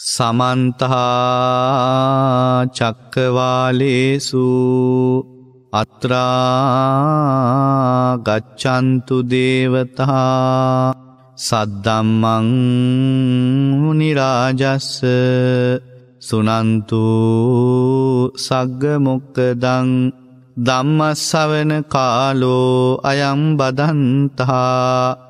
සමන්තහා චක්කවාලේසු අත්‍රා ගච්ඡන්තු දේවතා සද්දම්මං මුනිරාජස්ස සුනන්තු සග්ග මොක්කදං ධම්මස්සවන කාලෝ අයම් බදන්තා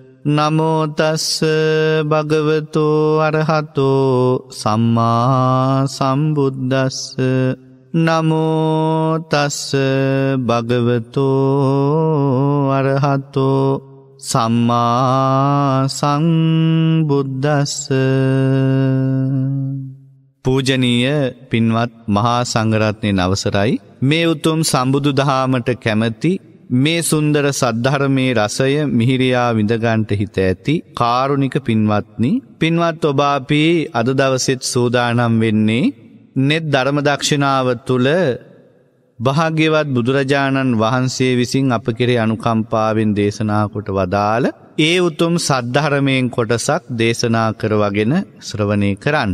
නමෝතස්ස භගවතෝ අරහතෝ සම්මා සම්බුද්ධස්ස නමෝතස්ස භගවතෝ අරහතෝ සම්මා සංබුද්ධස්ස පූජනීය පින්වත් මහා සංගරත්නය නවසරයි මේ උතුම් සම්බුදු දහාමට කැමැති මේ සුන්දර සද්ධර්මයේ රසය මිහිරියා විඳගන්ට හිත ඇති කාරුණික පින්වත්නි පින්වත් ඔබ අපි අද දවසෙත් සූදානම් වෙන්නේ net ධර්ම දක්ෂිනාව තුල භාග්‍යවත් බුදුරජාණන් වහන්සේ විසින් අප කෙරේ අනුකම්පාවෙන් දේශනා කොට වදාළ ඒ උතුම් සද්ධර්මයෙන් කොටසක් දේශනා කරවගෙන ශ්‍රවණය කරන්න.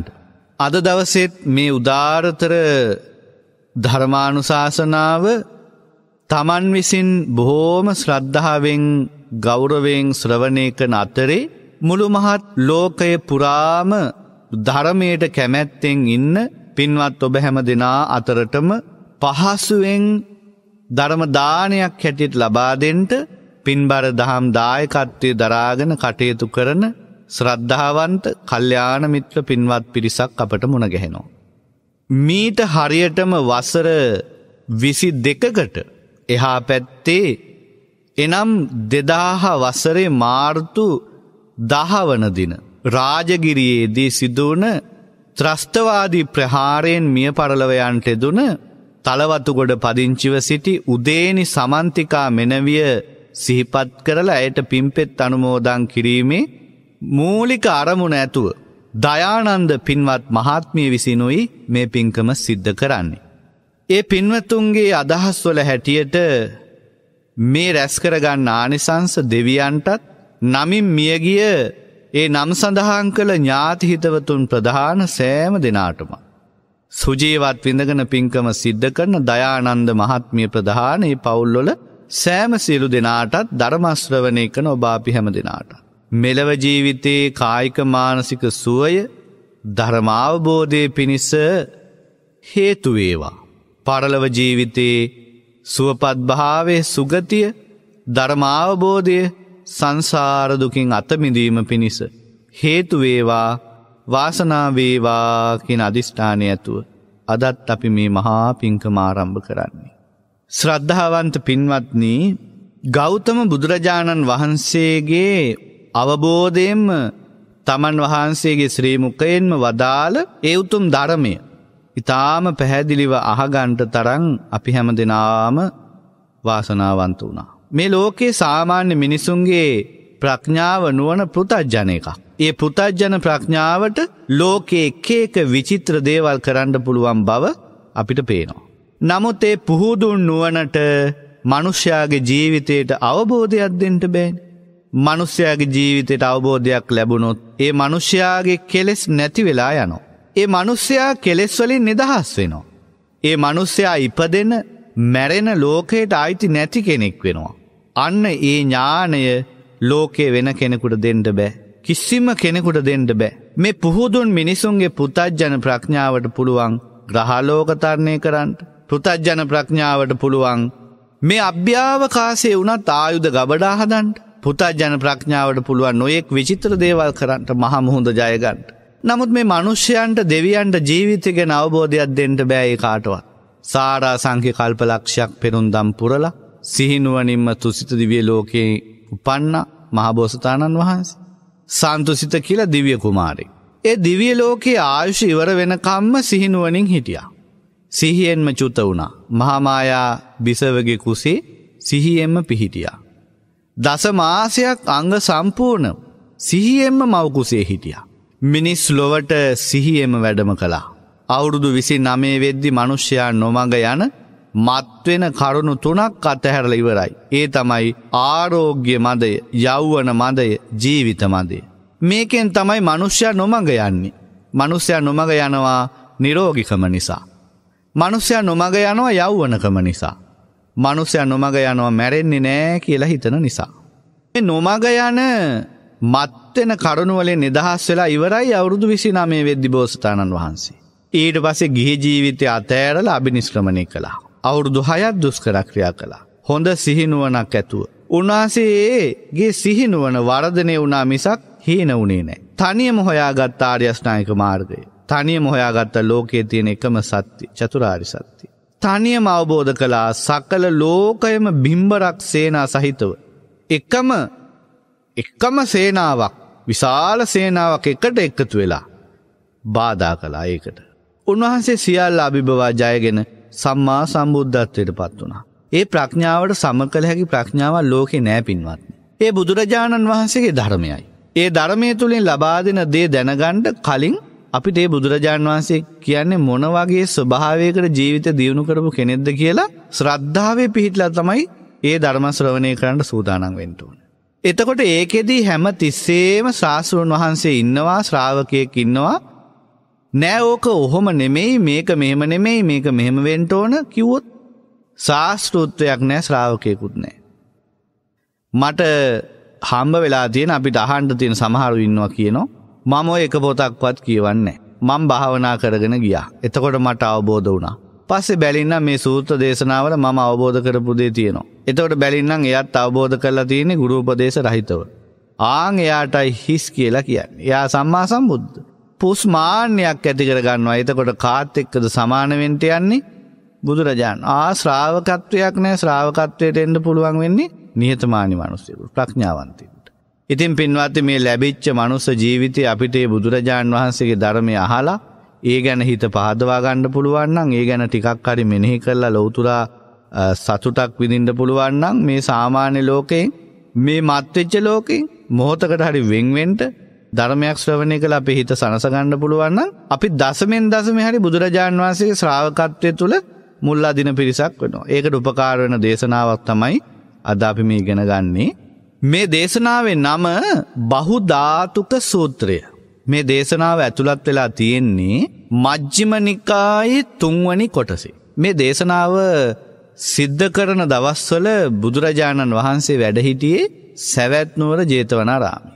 අද දවසෙත් මේ උදාරතර ධර්මානුශාසනාව තමන් විසින් බොහෝම ශ්‍රද්ධාවෙන් ගෞරවෙන් ශ්‍රවණය කන අතරේ මුළු මහත් ලෝකය පුරාම ධරමයට කැමැත්තෙන් ඉන්න පින්වත් ඔබ හැම දෙනා අතරටම පහසුවෙන් ධර්මදානයක් හැටියට ලබාදෙන්ට පින්බර දහම් දායකත්වය දරාගෙන කටයුතු කරන ශ්‍රද්ධාවන්ත කල්්‍යාන මිත්‍ර පින්වත් පිරිසක් අපට මුණගැහෙනවා. මීට හරියටම වසර විසි දෙකකට එහා පැත්තේ එනම් දෙදාහ වසරේ මාර්තු දහවන දින. රාජගිරියේදී සිදුවන ත්‍රස්තවාදී ප්‍රහාරයෙන් මිය පරලවයන්ට එදුන තලවතුගොඩ පදිංචිව සිටි උදේනි සමන්තිකා මෙනවිය සිහිපත් කරලා ඇයට පිම්පෙත් අනුමෝදං කිරීමේ මූලික අරමුණ ඇතුව දයානන්ද පින්වත් මහත්මිය විසිනුයි මේ පින්කම සිද්ධ කරන්නේ. ඒ පින්වතුන්ගේ අදහස් වල හැටියට මේ රැස්කරගන්න ආනිසංස දෙවියන්ටත් නමින් මියගිය ඒ නම් සඳහන් කළ ඥාතිහිතවතුන් ප්‍රධාන සෑම දෙනාටම. සුජීවත් විඳගෙන පින්කම සිද්ධ කරන දයානන්ද මහත්මිය ප්‍රධාන ඒ පවුල්ලොල සෑම සියලු දෙනාටත් ධර්මශ්‍රවනය කන ඔබාපි හැම දෙනාට. මෙලව ජීවිතයේ කායික මානසික සුවය ධර්මාවබෝධය පිණිස හේතුවේවා. පරලව ජීවිතයේ සුවපත්භාවේ සුගතිය ධර්මාවබෝධය සංසාරදුකින් අතමිදීම පිණිස. හේතුවේවා වාසනාවේවාකින් අධිෂ්ඨානය ඇතුව අදත් අපි මේ මහා පිංකම ආරම්භ කරන්නේ. ශ්‍රද්ධාවන්ත පින්වත්නී ගෞතම බුදුරජාණන් වහන්සේගේ අවබෝධයෙන්ම තමන් වහන්සේගේ ශ්‍රීමුකයෙන්ම වදාළ ඒ උතුම් ධර්මය ඉතාම පැහැදිලිව අහගන්ට තරං අපි හැම දෙනාම වාසනාවන්ත වුණා. මේ ලෝකයේ සාමාන්‍ය මිනිසුන්ගේ ප්‍රඥාව නුවන පෘතජ්ජන එකක්. ඒ පෘතජ්ජන ප්‍රඥාවට ලෝකයේ කේක විචිත්‍ර දේවල් කරන්න පුළුවන් බව අපිට පේනවා. නමුත් ඒ පුහුදුන් නුවනට මනුෂ්‍යයාගේ ජීවිතයට අවබෝධයක් දෙන්ට බෑන්. මනුස්්‍යයාගේ ජීවිතයට අවබෝධයක් ලැබුණොත් ඒ මනුෂ්‍යයාගේ කෙලෙස් නැති වෙලා යනෝ. ඒ මනුස්සයා කෙලෙස්වලින් නිදහස් වෙනවා. ඒ මනුස්සයා ඉපදෙන මැරෙන ලෝකයට අයිති නැති කෙනෙක් වෙනවා. අන්න ඒ ඥානය ලෝකේ වෙන කෙනෙකුට දෙන්න බෑ. කිසිම කෙනෙකුට දෙන්න බෑ. මේ පුහුදුන් මිනිසුන්ගේ පුතජ්ජන ප්‍රඥාවට පුළුවන් ග්‍රහලෝකතරණය කරන්න. පෘතජ්ජන ප්‍රඥාවට පුළුවන් මේ අභ්‍යාවකාසේ වුණත් ආයුධ ගබඩා හදන්ට පුතජන ප්‍රඥාවට පුළුවන් නොයෙක් විචිත්‍ර දේවල් කරන්නට මහමුහුද ජයගන්ට. නමුත් මේ මනුෂ්‍යයන්ට දෙවියන්ට ජීවිතය ගැන අවබෝධයක් දෙන්ට බෑයි කාටවත්. සාරා සංඛ්‍ය කල්පලක්ෂයක් පෙරුන්දම් පුරල සිහිනුවනින්ම තුසිතදිවිය ලෝකයේ උපන්න මහබෝසතාණන් වහන්ස. සන්තුසිත කියල දිවිය කුමාරි. ඒ දිවිය ලෝකයේ ආයුෂ ඉවර වෙනකම්ම සිහිනුවනින් හිටියා. සිහියෙන්ම චුත වුණා. මහාමායා බිසවගේ කුසේ සිහියෙන්ම පිහිටියා. දස මාසයක් අංග සම්පූර්ණ සිහියෙන්ම මවකුසේ හිටියා. මිනිස් ලොවට සිහියම වැඩම කළා. අවුරුදු විසි නමේ වෙද්දි මනුෂ්‍යයා නොමඟ යන මත්වෙන කරුණු තුනක් අතහැරල ඉවරයි. ඒ තමයි ආරෝග්‍ය මදය යෞවන මදය ජීවිත මදේ. මේකෙන් තමයි මනුෂ්‍යයා නොමඟ යන්නේ. මනුස්්‍යයා නොමඟ යනවා නිරෝගිකම නිසා. මනුස්්‍යයා නොමඟ යනවා යෞවනකම නිසා. මනුස්්‍යයා නොමඟ යනවා මැරෙන්නේ නෑ කියලා හිතන නිසා. නොමග යන මත්වෙන කරුණුවලේ නිදහස් වෙලා ඉවරයි අවුරුදු විසිනාමේ වෙද්දි බෝස්ථාණන් වහන්සේ. ඊට පසේ ගිහි ජීවිතය අතෑරල අභිනිස්ක්‍රමණය කළා. අවුරුදු හයත් දුස්කරක්‍රියා කළා. හොඳ සිහිනුවනක් ඇතුව. උන්වහන්සේගේ සිහිනුවන වරධනය වුණා මිසක් හීන වුණේ නෑ. තනියම හොයාගත් ආර්යස්නායක මාර්ගය. තනියම හොයාගත්ත ලෝකයේ තියෙන එකම සත්‍ය චතුරාරි සත්‍යය. තනියම අවබෝධ කලා සකල ලෝකයම බිම්බරක් සේනා සහිතව. එකම එකම සේනාවක් විශාල සේනාවක් එකට එකතු වෙලා බාධා කලා ඒකට. උන්වහන්සේ සියල්ල අභිභවා ජයගෙන සම්මා සම්බුද්ධත්වයට පත් වුණා. ඒ ප්‍රඥාවට සම කළ හැකි ප්‍රඥාවක් ලෝකේ නෑ පින්වත්. ඒ බුදුරජාණන් වහන්සේගේ ධර්මයයි. ඒ ධර්මය තුළින් ලබා දෙන දේ දැනගණ්ඩ කලින් අපිට ඒ බුදුරජාණන් වහන්සේ කියන්නේ මොන වගේ ස්වභාවයකට ජීවිත දියුණු කරපු කෙනෙක්ද කියලා ශ්‍රද්ධාවේ පිහිටලා තමයි ඒ ධර්ම ශ්‍රවණය කරන්න සූදානම් වෙන්න ඕනේ. එතකොට ඒකෙදී හැම තිස්සේම ශාස්තෘන් වහන්සේ ඉන්නවා ශ්‍රාවකයක් ඉන්නවා නෑ ඕක ඔහොම නෙමෙයි මේක මෙහෙම නෙමෙයි මේක මෙහෙම වෙන්ට ඕන කිව්වොත් ශාස්තෘත්වයක් නෑ ශ්‍රාවකයකුත් නෑ. මට හම්බ වෙලා තියෙන අපි දහන්ට තියෙන සමහරු ඉන්නවා කියනවා මම එක පොතක්වත් කියවන්නේ. මං භාවනා කරගෙන ගියා. එතකොට මට අවබෝධ වුණා. පස්සේ බැලින්නම් මේ සූත්‍ර දේශනාවල මම අවබෝධ කරපු දේ තියෙනවා. එතකොට බැලින්නම් එයත් අවබෝධ කරලා තියෙන්නේ ගුරු උපදේශ රහිතව. ආන් එයාටයි හිස් කියලා කියන්නේ. එයා සම්මා සම්බුද්ධ. පුස්මාන්නයක් ඇති කරගන්නවා. එතකොට කාත් එක්කද සමාන වෙන්න යන්නේ? බුදුරජාණන් ආ ශ්‍රාවකත්වයක් නෑ ශ්‍රාවකත්වයට එන්න පුළුවන් වෙන්නේ නිහතමානි මිනිස්සුන්ට ප්‍රඥාවන්තින්ට. ඉතින් පින්වත්නි මේ ලැබිච්ච මනුස්ස ජීවිතේ අපිට බුදුරජාණන් වහන්සේගේ ධර්මය අහලා ඒ ගැන හිත පහදවා ගන්න පුළුවන් නම් ඒ ගැන ටිකක් හරි මෙනෙහි කරලා ලෞතුරා සතුටක් විඳින්න පුළුවන් නම් මේ සාමාන්‍ය ලෝකයෙන් මේ මත්වෙච්ච ලෝකෙන් මොහොතකට හරි වෙන්වෙන්ට ධර්මයක් ශ්‍රවණය කළ අපේ හිත සනස ගන්න පුළුවන් නම් අපි දසමෙන් දසමේ හරි බුදුරජාන් වහන්සේගේ ශ්‍රාවකත්වය තුල මුල්ලා දින පිරිසක් වෙනවා. ඒකට උපකාර වෙන දේශනාවක් තමයි අද අපි මේ ඉගෙන ගන්නේ. මේ දේශනාවේ නම බහුධාතුක සූත්‍රය. මේ දේශනාව ඇතුළත් වෙලා තියෙන්නේ මජ්ජිම නිකායේ තුන්වැනි කොටසේ. මේ දේශනාව සිද්ධ කරන දවස්වල බුදුරජාණන් වහන්සේ වැඩහිටියේ සැවැත් නුවර ජේතවනාරාමයේ.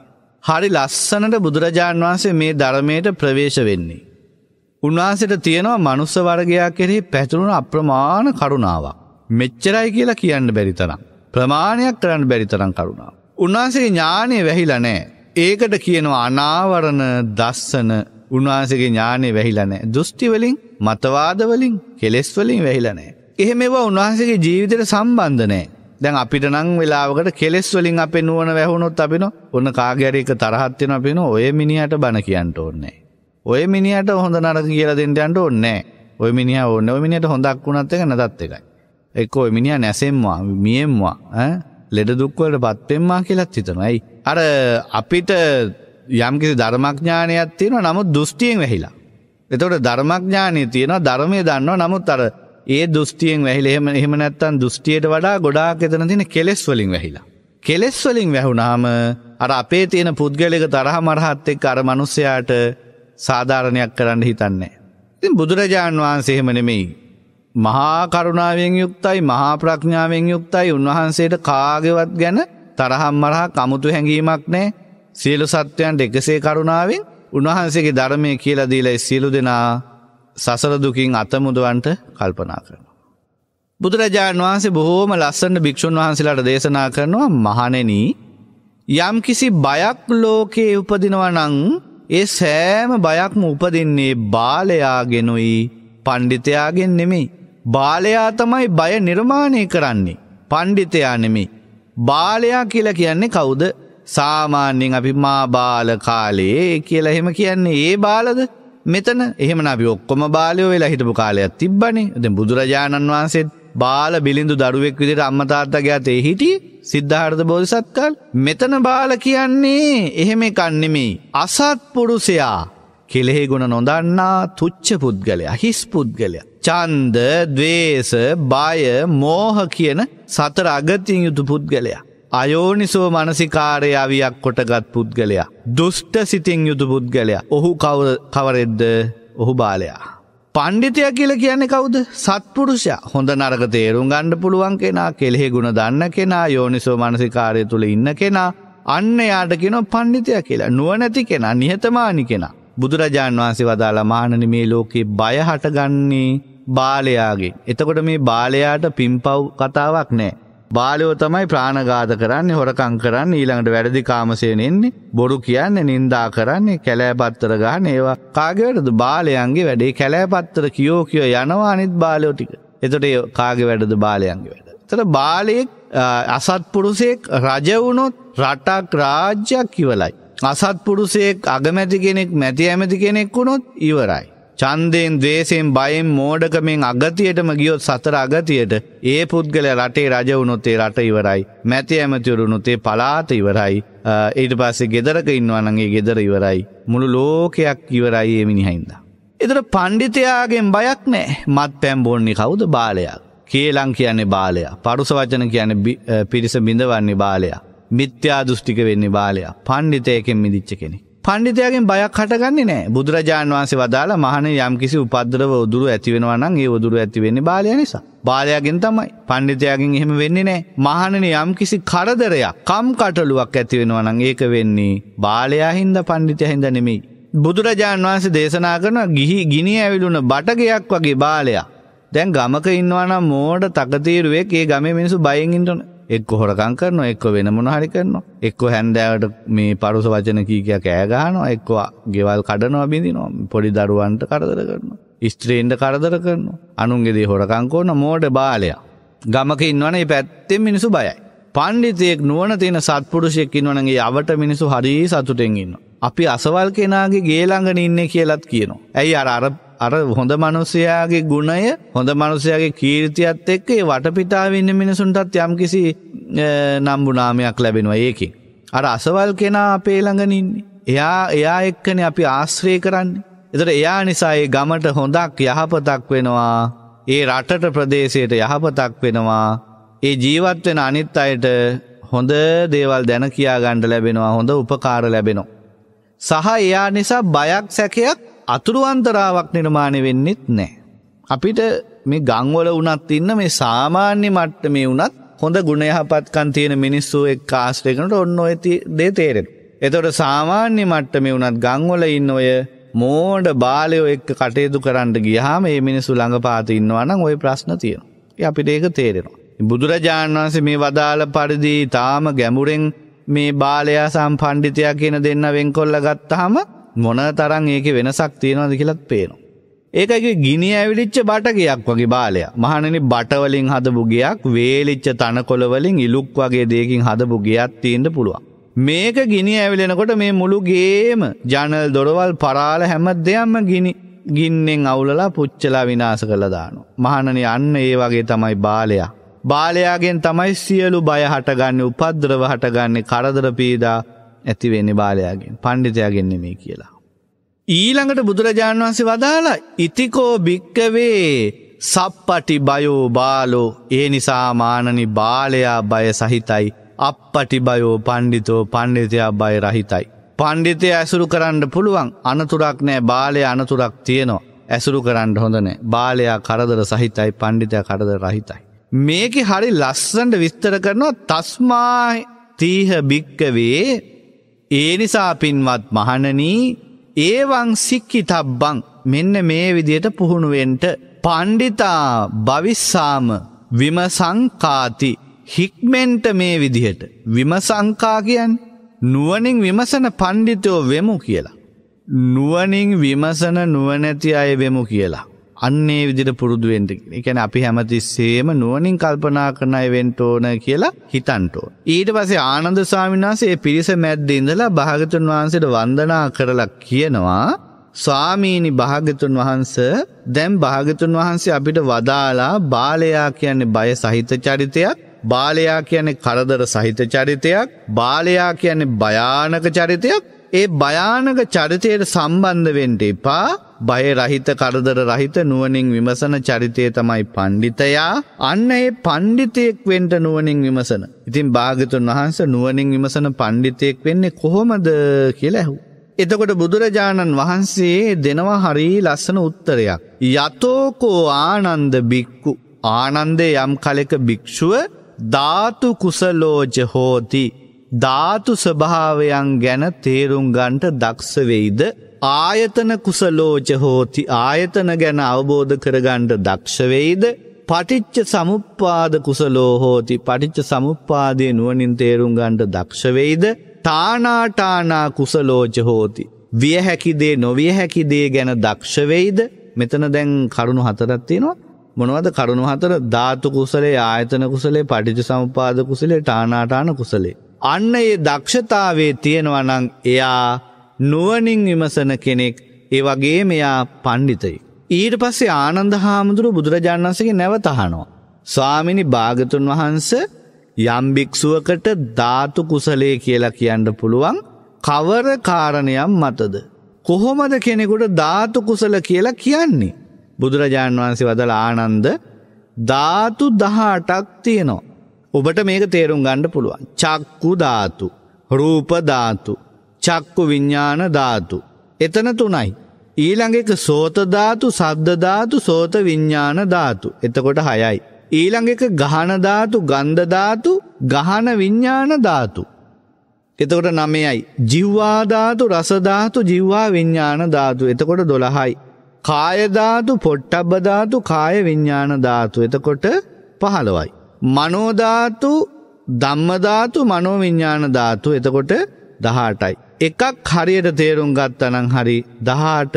හරි ලස්සනට බුදුරජාණන් වහන්සේ මේ ධර්මයට ප්‍රවේශ වෙන්නේ. උන්වහන්සේට තියෙනවා මනුස්ස වර්ගයා කෙරෙහි පැතුරුණු අප්‍රමාණ කරුණාවක්. මෙච්චරයි කියලා කියන්න බැරි තරම්. ප්‍රමාණයක් කරන්න බැරි තරම් කරුණාවක්. උන්වහන්සේගේ ඥාණය වැහිලා නැහැ. ඒකට කියනවා අනාවරණ දස්සන උන්වහන්සගේ ඥානය වැහිලනෑ. දෘෂ්ටිවලින් මතවාදවලින් කෙලෙස්වලින් වැහිලනෑ. එහෙම ඒවා උන්වහන්සගේ ජීවිතයට සම්බන්ධනෑ. දැන් අපිට නං වෙලාවකට කෙලෙස්වලින් අප නුවන වැැහුණොත් අපින ඔන්න කාගැරක තරහත්වෙන අපිෙන ඔය මිනිහට බණ කියන්නට ඕන්නේ. ඔය මිනිහට හොඳ නරක කියලා දෙෙන්ටන්ට ඕන්නෑ ඔය මිනිහ ඔන්න මිනිට හොඳක් වුණත් එක නැතත් එකයි. එක්ක ඔය මිනිහ නැසෙම්වා මියෙම්වා ලෙඩ දුක්වලට පත්වෙෙන්වා කියලත් හිතනයි. අර අපිට යම්කිසි ධර්මඥානයක් තියෙන නමුත් දෘෂ්ටියෙන් වැහිලා. එතකොට ධර්මඥානය තියෙන ධර්මය දන්නවා නමුත් අර ඒ දෘෂ්ටියෙන් වැහිල එහෙම එහෙම නැත්තම් දෘෂ්ටියට වඩා ගොඩාක් එතන තියෙන කෙලෙස් වලින් වැහිලා. කෙලෙස් වලින් වැහුණාම අර අපේ තියෙන පුද්ගලික තරහ මරහත් එක්ක අර මිනිස්සයාට සාධාරණයක් කරන්න හිතන්නේ. ඉතින් බුදුරජාන් වහන්සේ එහෙම නෙමෙයි. මහා කරුණාවෙන් යුක්තයි මහා ප්‍රඥාවෙන් යුක්තයි උන්වහන්සේට කාගේවත් ගැන තරහම් මරහා කමුතු හැඟීමක් නෑ සියලු සත්වයන්ට එකසේ කරුණාවෙන් උන්වහන්සේගේ ධර්මය කියලා දීලා සියලු දෙනා සසරදුකින් අතමුදුවන්ට කල්පනා කරන. බුදුරජාණන් වහන්සේ බොහෝම ලස්සන්න භික්‍ෂූන් වහන්සේලාට දේශනා කරනවා මහනෙනී යම් කිසි බයක් ලෝකයේ උපදිනවනං ඒ සෑම බයක්ම උපදින්නේ බාලයාගෙනුයි පණ්ඩිතයාගෙන් නෙමෙයි. බාලයා තමයි බය නිර්මාණය කරන්නේ. පණ්ඩිතයා නෙමෙයි. බාලයා කියලා කියන්නේ කවුද සාමාන්‍යෙන් අපි මා බාල කාලයේ කියලා එහෙම කියන්නේ ඒ බාලද මෙතන එහෙම අපි ඔක්කොම බාලයෝ වෙලා හිටපු කාලයක් තිබ්බනේ දැන් බුදුරජාණන් වහන්සේ බාල බිලිඳු දරුවෙක් විදිහට අම්මා තාත්තගේ අතේ හිටියේ සිද්ධාර්ථ බෝධිසත් කාල මෙතන බාල කියන්නේ එහෙම එකක් නෙමෙයි අසත්පුරුෂයා කෙලෙහි ගුණ නොදන්නා තුච්ච පුද්ගලයා හිස් පුද්ගලයා ඡන්ද, ద్వේස, බය, මෝහ කියන සතර අගතින් යුතු පුද්ගලයා. අයෝනිසෝ මනසිකාරය අවියක් කොටගත් පුද්ගලයා. දුෂ්ට සිතින් යුතු පුද්ගලයා. ඔහු කවරෙද්ද ඔහු බාලයා. පණ්ඩිතය කියල කියන්නේ කවුද සත්පුරුෂය හොඳ නරක තේරුම් ගණ්ඩ පුළුවන් කෙනා කෙළෙහි ගුණ දන්න කෙනා යෝනිසෝ මනසිකාරය තුළ ඉන්න කෙනා අන්න යාට කෙන පණ්ඩිතය කියලා නුවනැති කෙනා නිහතමානි කෙනා. බුදුරජාණන් වහන්සේ වදාලා මානනි මේ ලෝකේ බය හටගන්නේ බාලයාගේ. එතකොට මේ බාලයාට පිම්පව් කතාවක් නෑ. බාලයෝ තමයි ප්‍රාණඝාත කරන්නේ හොරකං කරන්නේ ඊළඟට වැරදි කාමසයෙන් එන්නේ බොරු කියන්නේ නින්දා කරන්නේ කැලෑපත්තර ගන්න ඒවා කාගේ වැඩද බාලයන්ගේ වැඩේ කැලෑපත්තර කියෝ කියෝ යනවා අනිත් බාලයෝ ටික. එතකොට ඒ කාගේ වැඩද බාලයන්ගේ වැඩ. එතන බාලයෙක් අසත්පුරුෂයෙක් රජ වුණොත් රටක් රාජ්‍යයක් ඉවලයි. අසත්පුරුෂයෙක් අගමැති කෙනෙක් මැති ඇමති කෙනෙක් වුණොත් ඉවරයි. චන්දයෙන් දවේශයෙන් බයෙන් මෝඩකමෙන් අගතියටම ගියොත් සතර අගතියට ඒ පුද්ගල රටේ රජවුනොත්තේ රට ඉවරයි. මැති ඇමතිවරුණුතේ පලාත ඉවරයි. ඊට පස්සේ ගෙදරක ඉන්නවනගේ ගෙදර ඉවරයි. මුළු ලෝකයක් ඉවරයි ඒ මිනිහයින්ද. එතට පණ්ඩිතයාගෙන් බයක් නෑ මත් පැම්බෝන්නි කවුද බාලයක්. කියලං කියන්නේ බාලයා. පරුස වචන කියන පිරිස බිඳවන්නේ බාලයා. මිත්‍යා දෘෂ්ටික වෙන්නේ බාලයා. පණ්ඩිතයකෙන් මිදිච්ච කෙනෙක්. පණ්ඩිතයගෙන් බයක් හටගන්නේ නෑ බුදුරජාණන් වහන්සේ වදාලා මහන යම් කිසි උපද්දරව උදුරු ඇතිවෙනවා නම් ඒ උදුරු ඇති වෙන්නේ බාලයා නිසා. බාලයාගෙන් තමයි. පණ්ඩිතයාගෙන් එහෙම වෙන්නේ නෑ. මහණනි යම් කිසි කරදරයක්, කම්කටොළුවක් ඇති වෙනවා නම් ඒක වෙන්නේ බාලයා හින්දා පණ්ඩිතයා හින්දා නෙමෙයි. බුදුරජාණන් වහන්සේ දේශනා කරන ගිහි ගිනි ඇවිලුණ බටගයක් වගේ බාලයා. දැන් ගමක ඉන්නවා නම් මෝඩ තකතිරුවෙක් ඒ ගමේ මිනිස්සු බයෙන් ඉන්නවනේ. එක්ක හොරකම් කරනවා එක්ක වෙන මොන හරි කරනවා එක්ක හැන්දෑවට මේ පරුස වචන කීකයක් ඈ ගහනවා එක්ක ගෙවල් කඩනවා බිඳිනවා පොඩි දරුවන්ට කරදර කරනවා ස්ත්‍රීන්ට කරදර කරනවා අනුන්ගේ දේ හොරකම් කරන මෝඩ බාලයා ගමක ඉන්නවනේ පැත්තෙන් මිනිස්සු බයයි පණ්ඩිතයෙක් නුවණ තියෙන සත්පුරුෂයෙක් ඉන්නවනගේ අවට මිනිස්සු හරි සතුටෙන් ඉන්නවා අපි අසවල් කෙනාගේ ගේ ළඟ ඉන්නේ කියලාත් කියනවා ඇයි අර අර අර හොඳ මනුස්සයාගේ ගුණය හොඳ මනුස්සයාගේ කීර්තියත් එක්ක ඒ වටපිටාවන්න මිනිසුන්ටත් යම් කිසි නම්බුනාමයක් ලැබෙනවා ඒකි. අර අසවල් කෙනා අපේ ළඟනින්නේ. එයා එයා එක්කන අපි ආශ්‍රය කරන්න. එතට එයා නිසා ඒ ගමට හොඳක් යහපතක් වෙනවා. ඒ රටට ප්‍රදේශයට යහපතක් වෙනවා. ඒ ජීවත්වෙන අනිත් අයට හොඳ දේවල් දැන කියා ගණ්ඩ ලැබෙනවා හොඳ උපකාර ලැබෙනවා. සහ එයා නිසා බයක් සැකයක් අතුරුවන්තරාවක් නිර්මාණය වෙන්නෙත් නෑ. අපිට මේ ගංවල වනත් ඉන්න මේ සාමාන්‍ය මට්ට මේ වනත් හොඳ ගුණයහපත්කන් තියෙන මිනිස්සු එක් ආශ්‍රයකනට ඔන්න ඇති දේ තේරෙන. එතොට සාමාන්‍ය මට්ට මේ වනත් ගංවල ඉන්න ඔය මෝඩ බාලයෝ එක්ක කටයුතු කරන්න ගියහම ඒ මිනිස්සු ළඟපාත ඉන්නවනම් ඔය ප්‍රශ්න තියෙන. අපිට ඒක තේරෙනවා. බුදුරජාණන් වහන්සේ මේ වදාළ පරිදි තාම ගැඹුරෙන් මේ බාලයා සම්පණ්ඩිතයා කියන දෙන්න වෙන්කොල්ල ගත්තහම මොන තරන් ඒක වෙනසක් තියෙනවාද කියලත් පේනවා. ඒකක ගිනි ඇවිලිච්ච බටගයක් වගේ බාලය මහනනි බටවලින් හදපු ගයක් වේලිච්ච තනකොළවලින් ඉලුක් වගේ දෙකින් හදපු ගයක් තියෙන්ට පුළුවන්. මේක ගිනි ඇවිලෙනකොට මේ මුළු ගේම ජනල් දොරවල් පරාල හැම දෙයක්ම ගිනි ගින්නෙන් අවුලලා පුච්චලා විනාස කළ දානු. මහනනි අන්න ඒ වගේ තමයි බාලයා. බාලයාගෙන් තමයි සියලු බය හටගන්න උපද්‍රව හටගන්නේ කරදර පීදා ඇති වෙන්නේ බාලයාගෙන් පණ්ඩිතයාගෙන් නෙමෙයි කියලා. ඊළඟට බුදුරජාණන් වහන්සේ වදාලා ඉතිකෝ භික්කවේ සප්පටි බයෝ බාලෝ ඒ නිසා මානනි බාලයා බය සහිතයි අප්පටි බයෝ පණ්ඩිතෝ පණ්ඩිතයා බය රහිතයි. පණ්ඩිතය ඇසුරු කරන්න පුළුවන් අනතුරක් නෑ බාලය අනතුරක් තියෙනවා. ඇසුරු කරන්න හොඳනෑ බාලයා කරදර සහිතයි පණ්ඩිතය කරදර රහිතයි. මේක හරි ලස්සන්ට විස්තර කරනවා තස්මා තීහ භික්කවේ ඒ නිසා පින්වත් මහණනී ඒවං සික්කි තබ්බං මෙන්න මේ විදියට පුහුණුවෙන්ට පණ්ඩිතා භවිස්සාම විමසංකාති හික්මෙන්ට මේ විදිහට විමසංකා කියන් නුවනින් විමසන පණ්ඩිතයෝ වෙමු කියලා. නුවනින් විමසන නුවනැති අය වෙමු කියලා. අන්නේ විදිහට පුරුදු වෙන්න. ඒ කියන්නේ අපි හැමතිස්සෙම නුවණින් කල්පනා කරන අය වෙන්න ඕන කියලා හිතන්න ඕන. ඊට පස්සේ ආනන්ද ස්වාමීන් වහන්සේ මේ පිරිස මැද්දේ ඉඳලා භාගතුන් වහන්සේට වන්දනා කරලා කියනවා ස්වාමීනි භාගතුන් වහන්ස දැන් භාගතුන් වහන්සේ අපිට වදාලා බාලයා කියන්නේ බය සහිත චරිතයක් බාලයා කියන්නේ කරදර සහිත චරිතයක් බාලයා කියන්නේ භයානක චරිතයක් ඒ භයානක චරිතයට සම්බන්ධ වෙන්න එපා බය රහිත කරදර රහිත නුවනින් විමසන චරිතය තමයි පණ්ඩිතයා අන්න ඒ පණ්ඩිතයෙක් වෙන්ට නුවනින් විමසන. ඉතින් භාගතුන් වහන්ස නුවනින් විමසන පණ්ඩිතයෙක් වෙන්නේ කොහොමද කියලා ඇහු. එතකොට බුදුරජාණන් වහන්සේ දෙනවා හරි ලස්සන උත්තරයක්. යතෝකෝ ආනන්ද බික්කු ආනන්දේ යම් කලෙක භික්‍ෂුව ධාතු කුසලෝජ හෝති. ධාතු ස්වභාවයන් ගැන තේරුම් ගන්ට දක්ෂවෙයිද ආයතන කුසලෝජ හෝති ආයතන ගැන අවබෝධ කරගණ්ඩ දක්ෂවෙයිද පටිච්ච සමුප්පාද කුසලෝ හෝති පටිච්ච සමුප්පාදය නුවනින් තේරුම් ගණ්ඩ දක්ෂවෙයිද තානාටානා කුසලෝජ හෝති. විය හැකිදේ නොවිය හැකිදේ ගැන දක්ෂවෙයිද මෙතන දැන් කරුණු හතරත්තිනවා මොනවද කරුණු හතර ධාතු කුසලේ ආයතන කුසලේ පටිච සම්පාද කුසලේ ටානාටාන කුසලේ. අන්න ඒ දක්ෂතාවේ තියෙනවනං එයා නුවනින් විමසන කෙනෙක් ඒ වගේ මෙයා පණ්ඩිතයි. ඊට පස්සේ ආනන්ද හාමුදුරු බුදුරජාණන්සගේ නැවතහනෝ. ස්වාමිනි භාගතුන් වහන්ස යම්භික්‍ෂුවකට ධාතු කුසලේ කියලා කියන්න පුළුවන් කවර කාරණයම් මතද. කොහොමද කෙනෙකුට ධාතු කුසල කියලා කියන්නේ. බුදුරජාණන් වහන්සේ වදල ආනන්ද ධාතු දහටක් තියෙනවා. ඔබට මේක තේරුම් ගණ්ඩ පුළුවන්. චක්කු ධාතු, රූපධාතු, චක්කු විඤ්ඥාන ධාතු. එතන තුනයි. ඊළඟෙක සෝතධාතු සබ්දධාතු සෝත විඤ්ඥාන ධාතු. එතකොට හයයි. ඊළඟෙක ගහනධාතු ගන්ධධාතු ගහන විඤ්ඥාන ධාතු. එතකොට නමයයි. ජිව්වාධාතු රසධාතු ජිව්වා විඤ්ඥාන ධාතු එතකොට දොළහයි. කායධාතු පොට්ටබ්බධාතු කාය විඤ්ඥාන ධාතු එතකොට පහළවයි. මනෝධාතු ධම්මධාතු මනෝවිඤ්ඥාන ධාතු එතකොට දහටයි. එකක් හරියට තේරුම් ගත්තනං හරි දහට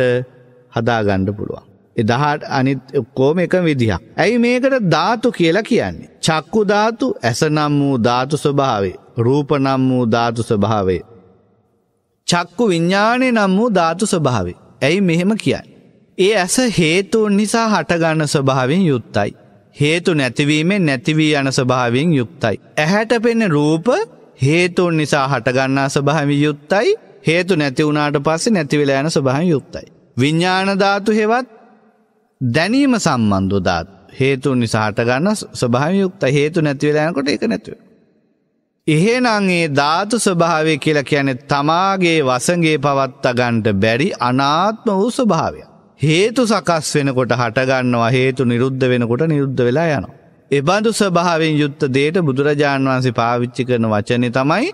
හදාගණ්ඩ පුළුවන්. එදහට අනිත් කෝම එක විදිහක්. ඇයි මේකට ධාතු කියලා කියන්නේ. චක්කු ධාතු ඇසනම් වූ ධාතු ස්වභාවේ. රූපනම් වූ ධාතු ස්වභාවේ. චක්කු විඤ්ඥානය නම් වූ ධාතු ස්වභාවේ. ඇයි මෙහෙම කියයි. ඒ ඇස හේතුන් නිසා හටගන්න ස්වභාවෙන් යුත්තයි. හේතු නැතිවීමෙන් නැතිවී යන ස්වභාවෙන් යුක්තයි. ඇහැට පෙන්න රූප හේතුන් නිසා හටගන්නා ස්වභාම යුත්තයි හේතු නැති වුණට පස්සේ නැතිවෙලා යන ස්වභාම යුත්තයි. විඤ්ඥානධාතු හෙවත් දැනීම සම්බන්ධධාත් හේතුන් නිසා හටගන්න ස්වභාම යුක්ත හේතු නැතිවෙලායනකොට එක නැතුව. එහෙනං ඒ ධාතු ස්වභාවය කියලා කියන්නේ තමාගේ වසගේ පවත්තගන්ට බැරි අනාත්ම වූ ස්වභාවයක්. හේතු සකස් වෙනකොට හටගන්නවා හේතු නිරුද්ධ වෙනකොට නිරුද්ධ වෙලා යනවා. එබඳු ස්වභාවෙන් යුත්ත දේට බුදුරජාණන් වහන්සේ පාවිච්චි කරන වචනය තමයි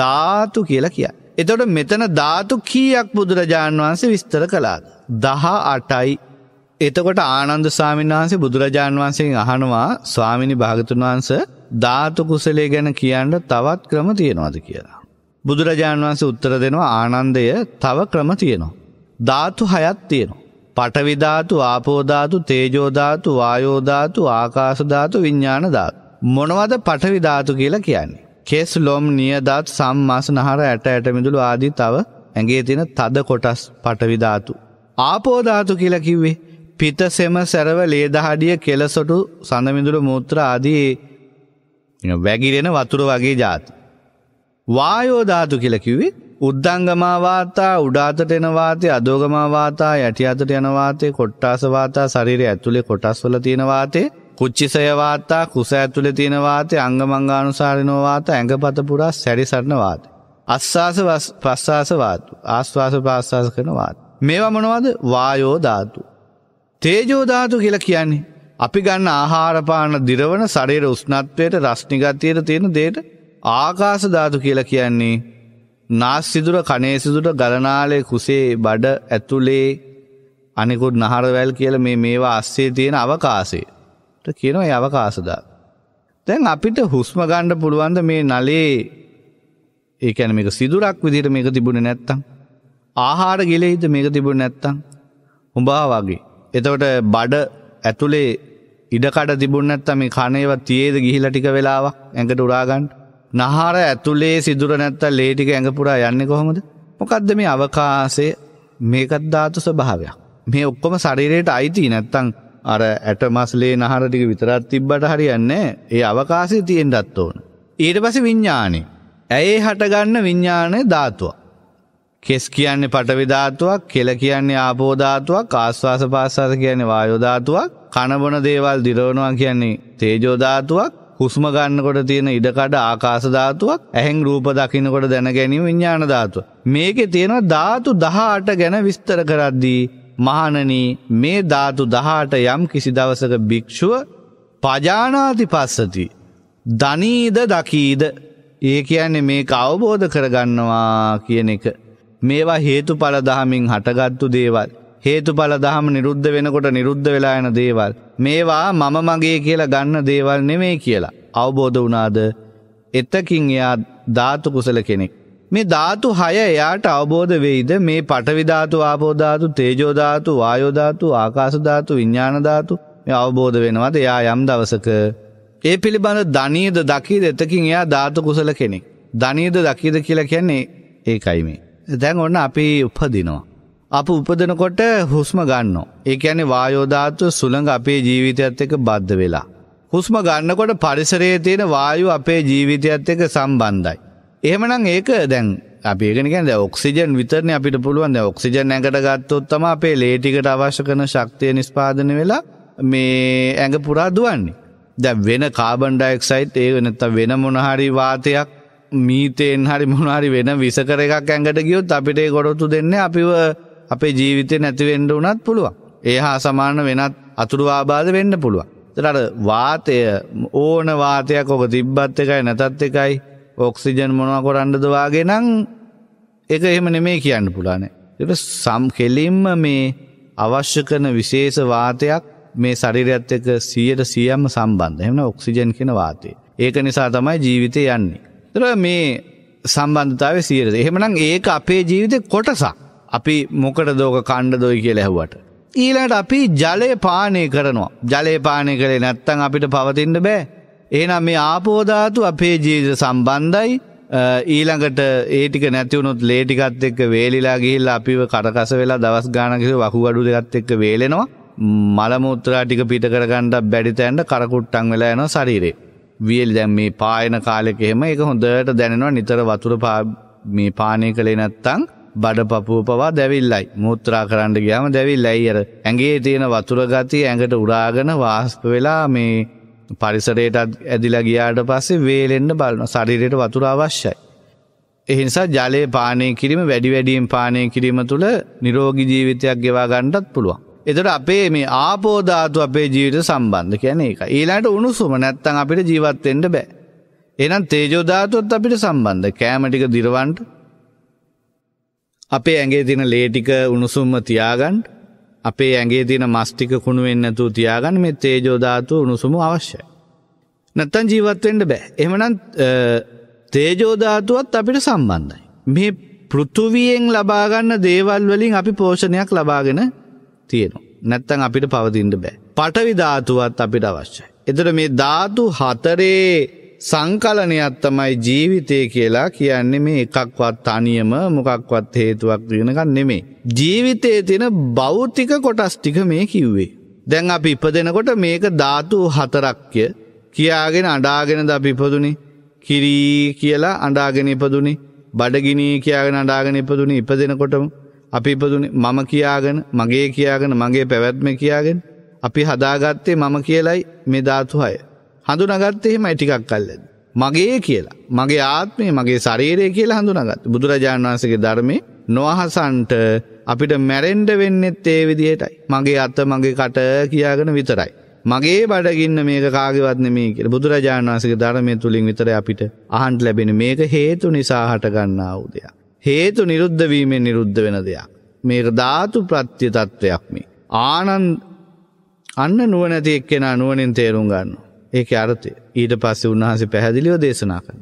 ධාතු කියලා කිය. එතොට මෙතන ධාතු කීයක් බුදුරජාණන් වහන්සේ විස්තර කළාද. දහා අටයි එතකොට ආනන්ද ස්වාමීන් වහන්සේ බුදුරජාණන් වහන්සේෙන් අහනවා ස්වාමිනි භාගතුන් වහන්ස ධාතු කුසලේ ගැන කියන්න තවත් ක්‍රම තියෙනවාද කියලා. බුදුරජාණන් වහන්සේ උත්තර දෙනවා ආනන්දය තව ක්‍රම තියෙනවා. ධාතු හයත් තියෙනවා. පටවිධාතු ආපෝධාතු තේජෝධාතු වායෝධාතු ආකාසධාතු විඤ්ඥානධාතු. මොනවද පටවිධාතු කියලා කියන්නේ. කෙස් ලොම් නියධාත් සම්මාස නහර ඇට ඇටමිදුළු ආදී තව ඇගේ තින තද කොටස් පටවිධාතු. ආපෝධාතු කියල කිව්වේ. පිත සෙම සැරව ලේදහඩිය කෙලසොටු සඳමිදුළු මුත්‍ර ආදී වැගිරෙන වතුර වගේ ජාති. වායෝධාතු කියල කිවේ උද්දංගමවාතා උඩාතට එන වාතය අදෝගමවාතා යටි අතට යන වාතය කොට්ටාස වාතා ශරීරය ඇතුලේ කොටස් වල තියෙන වාතය කුච්චිසය වාතා කුස ඇතුලේ තියෙන වාතය අංගමංගානුසාරිනෝ වාත ඇඟපත පුරා සැරිසරන වාතය අස්වාස ප්‍රස්වාස වාතු ආස්වාස ප්‍රස්වාස කරන වාත මේවා මොනවද වායෝ ධාතු තේජෝ ධාතු කියලා කියන්නේ අපි ගන්න ආහාර පාන දිරවන ශරීර උෂ්ණත්වයට රස්නිගතියට තියෙන දෙයට ආකාශ ධාතු කියලා කියන්නේ නාස්සිදුර කනේ සිදුට ගලනාලේ කුසේ බඩ ඇතුලේ අනිකුත් නහරවැල් කියල මේ මේවා අස්සේ තියෙන අවකාශයට කියනවා ඒ අවකාශදා. දැන් අපිට හුස්ම ගණ්ඩ පුළුවන්ද මේ නලේ ඒකැන මේක සිදුරක් විදිට මේක තිබුණ නැත්තං. ආහාර ගෙලෙහිද මේක තිබුණ නැත්තං හුඹා වගේ. එතවට බඩ ඇතුලේ ඉඩකඩ තිබුණ නැත්තම මේ කනේව තියේද ගිහිල ටික වෙලාවක් ඇඟට උරාගන්ට නහර ඇතුලේ සිදුර නැත්ත ලේටික ඇඟපුරා යන්න කොහොමද මොකක්ද මේ අවකාසේ මේකත් ධාතු ස්වභාවයක් මේ ඔක්කොම ශරීරයට අයිති නැත්තං අර ඇට මස්ලේ නහර ටික විතරත් තිබ්බට හරියන්නේ ඒ අවකාශය තියෙන්නත් ඕන ඊට පස්සේ විඥානේ ඇයි හටගන්න විඥානේ ධාතුව කෙස් කියන්නේ පටවි ධාතුවක් කෙල කියන්නේ ආපෝ ධාතුවක් ආස්වාස පාස්වාස කියන්නේ වායෝ ධාතුවක් කන බොන දේවල් දිරවනවා කියන්නේ තේජෝ ධාතුවක් හුස්ම ගන්නකොට තියෙන ඉඩකඩ ආකාශ ධාතුවක්, ඇහෙන් රූප දකින්නකොට දැන ගැනීම විඥාන ධාතුව. මේකේ තියෙන ධාතු 18 ගැන විස්තර කරද්දී මහණනි මේ ධාතු 18 යම් කිසි දවසක භික්ෂුව පජානාති පස්සති. දනීද දකීද ඒ කියන්නේ මේක අවබෝධ කරගන්නවා කියන එක. මේවා හේතුඵල දහමින් හටගත්තු දේවල්. හේතුඵල දහම නිරුද්ධ වෙනකොට නිරුද්ධ වෙලා යන දේවල්. මේවා මම මගේ කියලා ගන්න දේවල් නෙමේ කියලා. අවබෝධ වුණාද? එතකින් එයා ධාතු කුසල කෙනෙක්. මේ ධාතු 6 එයාට අවබෝධ වෙයිද? මේ පඨවි ධාතු, ආපෝ ධාතු, තේජෝ ධාතු, වායෝ ධාතු, ආකාශ ධාතු, විඥාන ධාතු මේ අවබෝධ වෙනවද? එයා යම් දවසක ඒ පිළිබඳ ධනියද දකිද එතකින් එයා ධාතු කුසල කෙනෙක්. ධනියද දකිද කියලා කියන්නේ ඒකයි මේ. දැන් ඔන්න අපි උපදිනවා. අප උපදනකොට හුස්ම ගන්න. ඒ ඇනි වායෝධාත්ව සුළඟ අපේ ජීවිතයත් එක බද්ධ වෙලා. හුස්ම ගන්නකොට පරිසරයේ තියෙන වායු අපේ ජීවිතයත් එක සම්බන්ධයි. එහෙමනම් ඒක දැන් අපේගෙනකැද ඔක්සිජන් විතරන අපිට පුළුවන් ඔක්සිජන් ඇකට ගත්තොත්තම අපේ ලේටිකට අවශ්‍ය කන ශක්තිය නිස්පාදන වෙලා මේ ඇඟ පුරා දුවන්නේ. දැ වෙන කාබන්ඩයික්සයිට් ඒ වෙනත වෙන මොනහරි වාතයක් මීතයෙන් හරි මොනහරි වෙන විසකර එකක් ඇඟට ගියොත් අපිට ගොඩොතු දෙන්න අපිව අපේ ජීවිතය නැතිවෙන්ඩ වනත් පුළුවන්. ඒ හා සමාන වෙනත් අතුරුවාබාධ වෙන්න පුළුවන්. තට වාතය ඕන වාතයක් ඔබ තිබ්බත් එකයි නැතත් එකයි ඔක්සිජන් මොනවා කොරන්ඩද වගේ නං එක එහෙම නෙමේ කියන්න පුලානේ. එට සම් කෙලින්ම මේ අවශ්‍ය කරන විශේෂ වාතයක් මේ සරිරත් එක සියයට සියම්ම සම්බන්ධ එමන ඔක්සිජන් කෙන වාතය. ඒක නිසා තමයි ජීවිතය යන්නේ. තර මේ සම්බන්ධතාව සියයට එහෙමනම් ඒක අපේ ජීවිතය කොටසක්. අපි මොකට දෝක කණ්ඩ දොයි කියලා ඇහුවට. ඊළඟට අපි ජලය පානය කරනවා. ජලය පානය කරේ නැත්තම් අපිට පවතින්න බෑ. එහෙනම් මේ ආපෝ ධාතු අපේ ජීවිත සම්බන්ධයි. ඊළඟට ඒ ටික නැති වුණොත් ලේ ටිකත් එක්ක වේලිලා ගිහිල්ලා අපිව කරකස වෙලා දවස් ගාණක් ඉඳලා වකුගඩු දෙකත් එක්ක වේලෙනවා. මල මුත්‍රා ටික පිට කරගන්න බැරි තැනට කරකුට්ටම් වෙලා යනවා ශරීරේ. වියලි දැන් මේ පායන කාලෙක එහෙම ඒක හොඳට දැනෙනවා නිතර වතුර මේ පානය කළේ නැත්තම් බඩපපුුව පවා දැවිල්ලයි මුත්‍රා කරන්න ගියාම දැවිල්ලයි අර ඇගේ තියෙන වතුර ගති ඇඟට උඩාගෙන වාස්ප වෙලා මේ පරිසරයට ඇදිලා ගියාට පස්සේ වේලෙන්න්න බලන සරිරයට වතුර අවශ්‍යයි. එහිනිසා ජලය පානය කිරීම වැඩි වැඩියෙන් පානය කිරීම තුළ නිරෝගි ජීවිතයක් ගෙවා ගණ්ඩත් පුළුවන්. එතට අපේ මේ ආපෝධාතු අපේ ජීවිත සම්බන්ධ කියන එක ඊලාට උණුසුම නැත්තන් අපිට ජීවත්තෙන්ට බෑ. එනම් තේජෝධාතුවත් අපිට සම්බන්ධ කෑමටික දිරවන්ට අපේ ඇගේ තින ලේටික උණුසුම්ම තියාගන්ට අපේ ඇගේ තින මස්ටික කුණුවෙන් නැතු තියාගන්න මේ තේජෝධාතු උණුසුම අවශ්‍යයි. නැත්තන් ජීවත්වෙන්ට බෑ. එමනන් තේජෝධාතුවත් අපිට සම්බන්ධයි. මේ පෘතුවියෙන් ලබාගන්න දේවල් වලින් අපි පෝෂණයක් ලබාගෙන තියෙනවා. නැත්තන් අපිට පවතින්ට බෑ. පටවිධාතුවත් අපිට අවශ්‍යයි. එතට මේ ධාතු හතරේ සංකලනයක් තමයි ජීවිතය කියලා කියන්නේ මේ එකක්වත් තනියම මොකක්වත් හේතුවක් වෙනකන් නෙමේ. ජීවිතයේ තියෙන භෞතික කොටස් ටික මේ කිව්වේ. දැන් අපි ඉපදෙනකොට මේක ධාතු හතරක්ය කියාගෙන අඩාගෙන ද අපි ඉපදුනේ. කිරි කියලා අඩාගෙන ඉපදුනේ. බඩගිනී කියාගෙන අඩාගෙන ඉපදුනේ ඉපදෙනකොටම. අපි ඉපදුනේ මම කියාගෙන, මගේ කියාගෙන, මගේ පැවැත්ම කියාගෙන. අපි හදාගත්තේ මම කියලයි මේ ධාතු හය. හඳුනගත්ත එහෙමයි ටිකක් කල්ලද. මගේ කියලා. මගේ ආත්මය මගේ ශරීරය කියලා හඳුනගත්. බුදුරජාණන් වහන්සේගේ ධර්මයේ නොහසන්ට අපිට මැරෙන්ඩ වෙන්නෙත් ඒ විදිහටයි. මගේ අත මගේ කට කියාගෙන විතරයි. මගේ බඩගින්න මේක කාගවත් නෙමේ කියලා බුදුරජාණන් වහන්සේගේ ධර්මයේ තුලින් විතරයි අපිට අහන්න ලැබෙන මේක හේතු නිසා හටගන්නා වූ දෙයක්. හේතු නිරුද්ධ වීමෙන් නිරුද්ධ වෙන දෙයක්. මේක ධාතු ප්‍රත්‍ය තත්වයක් මේ. ආනන්ද අන්න නුවණැති එක්කෙනා නුවණින් තේරුම් ගන්නවා. ඒක අරතය ඊට පස්සේ උන්වහන්සේ පැහැදිලිව දේශනා කරන.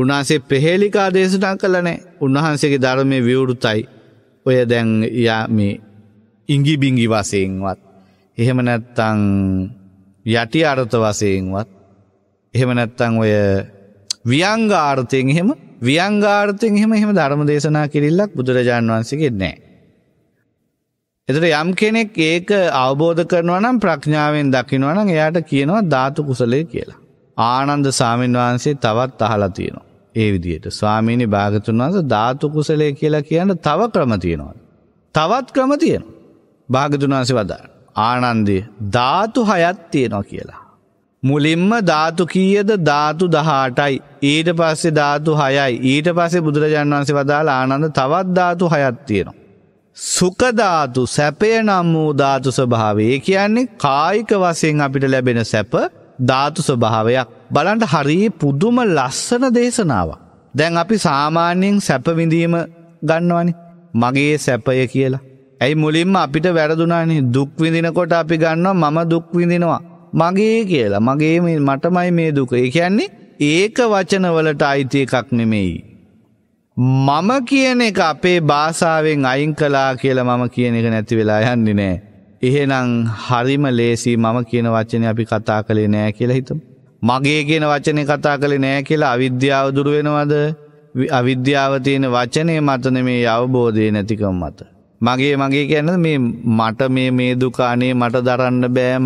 උන්වහන්සේ පෙහෙලිකා දේශනා කළනේ උන්වහන්සේගේ ධර්මය විවෘතයි ඔය දැන් යා මේ ඉංගි බිංගි වසයෙන්වත්. එහෙම නැත්තං යටි අර්ථ වසයෙන්වත් එහෙම නැත්තං ඔය ව්‍යංගාර්ථයෙන් එහෙම ව්‍යංගාර්ථයෙන් එහෙම එහෙම ධර්ම දේශනා කිරල්ලක් බුදුරජාණන් වන්සගේ නෑ. එතට යම් කෙනෙක් ඒක අවබෝධ කරනවා නම් ප්‍රඥාවෙන් දකිනවා නම් එයාට කියනවා ධාතු කුසලය කියලා. ආනන්ද සාමීන් වහන්සේ තවත් අහලා තියෙනවා. ඒ විදිහට ස්වාමීනි භාගතුන් වහන්සේ ධාතු කුසලය කියලා කියන තව ක්‍රම තියෙනවා. තවත් ක්‍රම තියෙනවා. භාගතුන් වහන්සේ වදාන. ආනන්දේ ධාතු හයක් තියෙනවා කියලා. මුලින්ම ධාතු කීයද ධාතු 18යි. ඊට පස්සේ ධාතු 6යි. ඊට පස්සේ බුදුරජාණන් වහන්සේ වදාලා ආනන්ද තවත් ධාතු හයක් තියෙනවා. සුකධාතු සැපය නම් වූ ධාතු ස්වභාවේ කියන්නේ කායික වසයෙන් අපිට ලැබෙන සැප ධාතු ස්වභාවයක් බලන්ට හරී පුදුම ලස්සන දේශනාව. දැන් අපි සාමාන්‍යයෙන් සැපවිඳීම ගන්නවනි මගේ සැපය කියලා. ඇයි මුලින්ම අපිට වැරදුනානි දුක්විඳිනකොට අපි ගන්නවා මම දුක්විඳිනවා. මගේ කියලා මගේ මටමයි මේ දුක. ඒ කියන්නේ ඒක වචනවලට අයිති එකක් නෙමෙයි. මම කියන එක අපේ භාෂාවෙන් අයින් කලා කියලා මම කියන එක නැති වෙලා යන්නේ නෑ. එහෙනම් හරිම ලේසි මම කියන වචනේ අපි කතා කළේ නෑ කියලා හිතමු. මගේ කියන වචනේ කතා කළේ නෑ කියලා අවිද්‍යාව දුරු වෙනවද? අවිද්‍යාව තියෙන වචනේ මත නෙමේ අවබෝධය නැතිකම මත. මගේ මගේ කියන්නේ මේ මට මේ මේ දුක අනේ මට දරන්න බෑ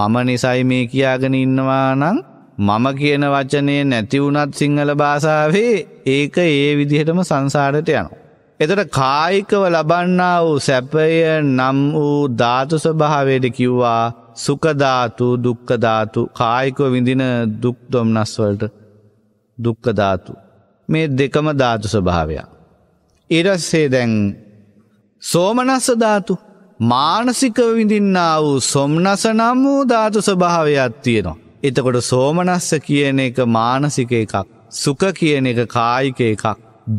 මම නිසයි මේ කියාගෙන ඉන්නවා නම් මම කියන වචනේ නැති වුණත් සිංහල භාෂාවේ ඒක ඒ විදිහටම සංසාරයට යනවා. එතට කායිකව ලබන්නා වූ සැපය නම් වූ ධාතු ස්වභාවයට කිව්වා සුකධාතු දුක්කධාතු කායිකව විඳින දුක්දොම්නස්වලට දුක්කධාතු. මේ දෙකම ධාතු ස්වභාවයක්. ඉරස්සේ දැන් සෝමනස්ස ධාතු මානසිකව විඳින්නා වූ සොම්නස නම් වූ ධාතු ස්වභාවයක් තියෙනවා. එතකොට සෝමනස්ස කියන එක මානසික එකක්. සුක කියන එක කායික එකක්.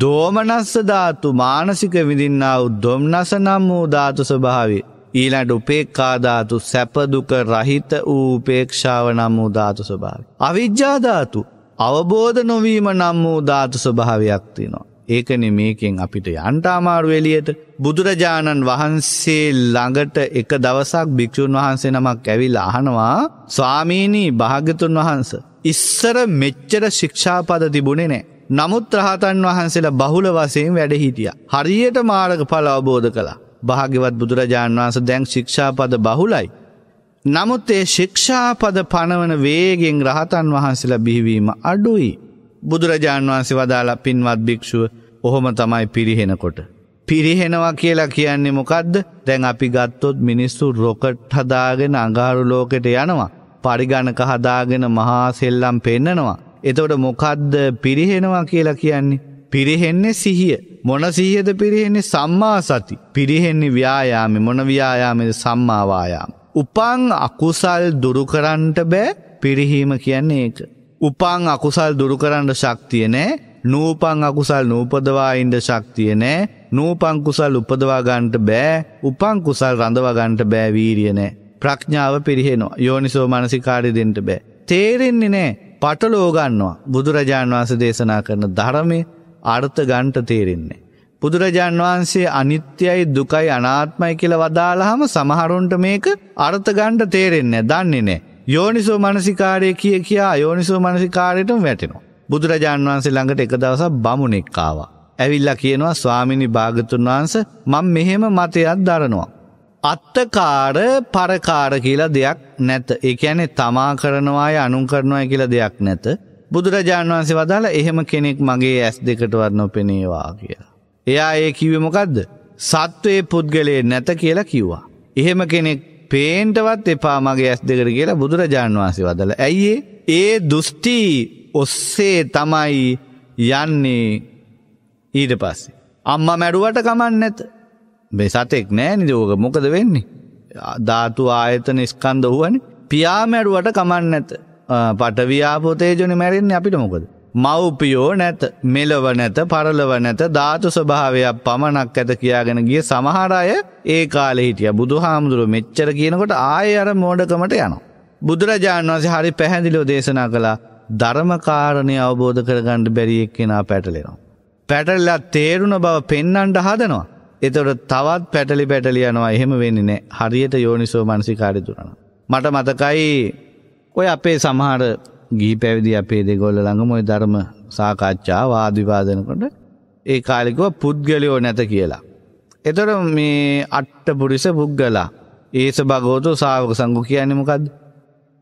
දෝමනස්ස ධාතු මානසික විඳින්නාව දොම්නස නම් වූ ධාතු ස්වභාවේ. ඊළඟට උපේක්ඛාධාතු සැපදුක රහිත වූ උපේක්ෂාව නම් වූ ධාතු ස්වභාවය. අවිජ්ජාධාතු අවබෝධ නොවීම නම් වූ ධාතු ස්වභාවයක් තිනවා. ඒකනේ මේකෙන් අපිට යන්ට අමාරු එළියට බුදුරජාණන් වහන්සේ ළඟට එක දවසක් භික්ෂුන් වහන්සේ නමක් ඇවිල්ලා අහනවා ස්වාමීනි භාග්‍යතුන් වහන්ස ඉස්සර මෙච්චර ශික්ෂාපද තිබුණේ නෑ නමුත් රහතන් වහන්සේලා බහුල වසයෙන් වැඩ හිටිය. හරියට මාරක පල අවබෝධ කළ. භාග්‍යවත් බුදුරජාණන් වහන්ස දැන් ශික්ෂාපද බහුලයි. නමුත් ඒ ශික්ෂාපද පනවන වේගෙන් රහතන් වහන්සේලා බිහිවීම අඩුයි. බුදුරජාණන් වහන්සේ වදාලා පින්වත් භික්‍ෂුව ඔහොම තමයි පිරිහෙනකොට. පිරිහෙනවා කියලා කියන්නේ මොකක්ද දැන් අපි ගත්තොත් මිනිස්සු රොකට් හදාගෙන අඟාරු ලෝකෙට යනවා. පරිගණක හදාගෙන මහා සෙල්ලම් පෙන්නනවා. එතකොට මොකද්ද පිරිහෙනවා කියලා කියන්නේ. පිරිහෙන්නේ සිහිය. මොන සිහියද පිරිහෙන්නේ සම්මා සති. පිරිහෙන්නේ ව්‍යායාමේ මොන ව්‍යායාමේද සම්මා වායාම. උපං අකුසල් දුරු කරන්නට බෑ පිරිහීම කියන්නේ ඒක. උපං අකුසල් දුරු කරන්න ශක්තිය නෑ නූපං අකුසල් නූපදවා ඉන්ඩ ශක්තිය නෑ නූපංකුසල් උපදවාගන්ට බෑ උපංකුසල් රඳවගන්ට බෑ වීරියනෑ. ප්‍රඥාව පිරිහෙනවා යෝනිසෝ මනසිකාරි දෙෙන්ට බෑ. තේරෙන්නේ නෑ පටලෝගන්නවා බුදුරජාණන් වහන්ස දේශනා කරන ධරමය අර්ථ ගන්ට තේරෙන්නේ. බුදුරජාන් වහන්සේ අනිත්‍යයි දුකයි අනාත්මයි කියල වදාළහම සමහරුන්ට මේක අර්ථගණ්ඩ තේරෙන්නේ දන්නේ නෑ. යෝනිසෝ මනසිකාරය කිය කියා යෝනිසෝ මනසිකාරයටම වැටෙනවා. බුදුරජාණන් වහන්සේ ළඟට එක දවසක් බමුණෙක් ආවා. ඇවිල්ලා කියනවා ස්වාමිනි භාගතුන් වහන්ස මම මෙහෙම මතයක් දරනවා. අත්තකාර පරකාර කියලා දෙයක් නැත. ඒ කියන්නේ තමා කරනවාය අනුන් කරනවාය කියලා දෙයක් නැත. බුදුරජාණන් වහන්සේ වදාලා එහෙම කෙනෙක් මගේ ඇස් දෙකටවත් නොපෙනේවා කියලා. එයා ඒ කිව්වේ මොකද්ද? සත්වයේ පුද්ගලයේ නැත කියලා කිව්වා. එහෙම කෙනෙක් පේන්ටවත් එපා මගේ ඇස් දෙකට කියලා බුදුරජාණන් වහන්සේ වදාලා. ඇයි ඒ දුස්ති ඔස්සේ තමයි යන්නේ ඊට පස්සේ. අම්ම මැඩුවට කමන්න ඇත. බෙසතෙක් නෑ නිදෝක මොකද වෙන්නේ. ධාතු ආයතන ස්කන්ද වුවන පියා මැඩුවට කමන්න ඇත. පටවි්‍යාපෝතේජන මැරෙන්නේ අපිට මොකද. මව්පියෝ නැත මෙලව නැත පරලව නැත ධාතු ස්වභාවයක් පමණක් ඇත කියාගෙන ගිය සමහරය ඒ කාලෙ හිටිය බුදු හාමුදුරුව මෙච්චර කියනකොට ආය අර මෝඩකමට යනවා. බුදුරජාණන් වන්සේ හරි පැහැදිලිෝ දේශනා කළා ධර්මකාරණය අවබෝධ කරගණ්ඩ බැරියෙක් කෙනා පැටලෙනවා. පැටල්ලා තේරුණ බව පෙන්නන්ට හදනවා. එතොට තවත් පැටලි පැටලියනවා එහෙම වෙන්නේ හරියට යෝනිසෝ මනසිකාරි තුරන. මට මතකයි ඔය අපේ සමහර ගී පැවිදි අපේ දෙගොල්ල ළඟම ඔය ධර්ම සාකච්ඡා වාදිවාදනකොට ඒ කාලිකව පුද්ගලයෝ නැත කියලා. එතොට මේ අට්ට පුරිස පුද්ගලා ඒස භගෝතු සාාවක සංගු කියන්නේ මොකක්ද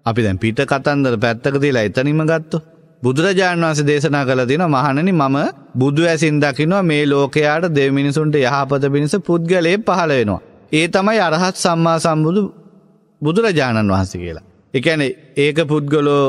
අපි දැන් පිට කතන්දර පැත්තක තිලා එතනිම ගත්තෝ. බුදුරජාණන් වහන්සේ දේශනා කළ දින මහණනි මම බුදු ඇසින් දකිනවා මේ ලෝකයාට දෙව් මිනිසුන්ට යහපත පිණිස පුද්ගලයෙක් පහළ වෙනවා. ඒ තමයි අරහත් සම්මා සම්බුදු බුදුරජාණන් වහන්සේ කියලා. එකැන ඒක පුද්ගලෝ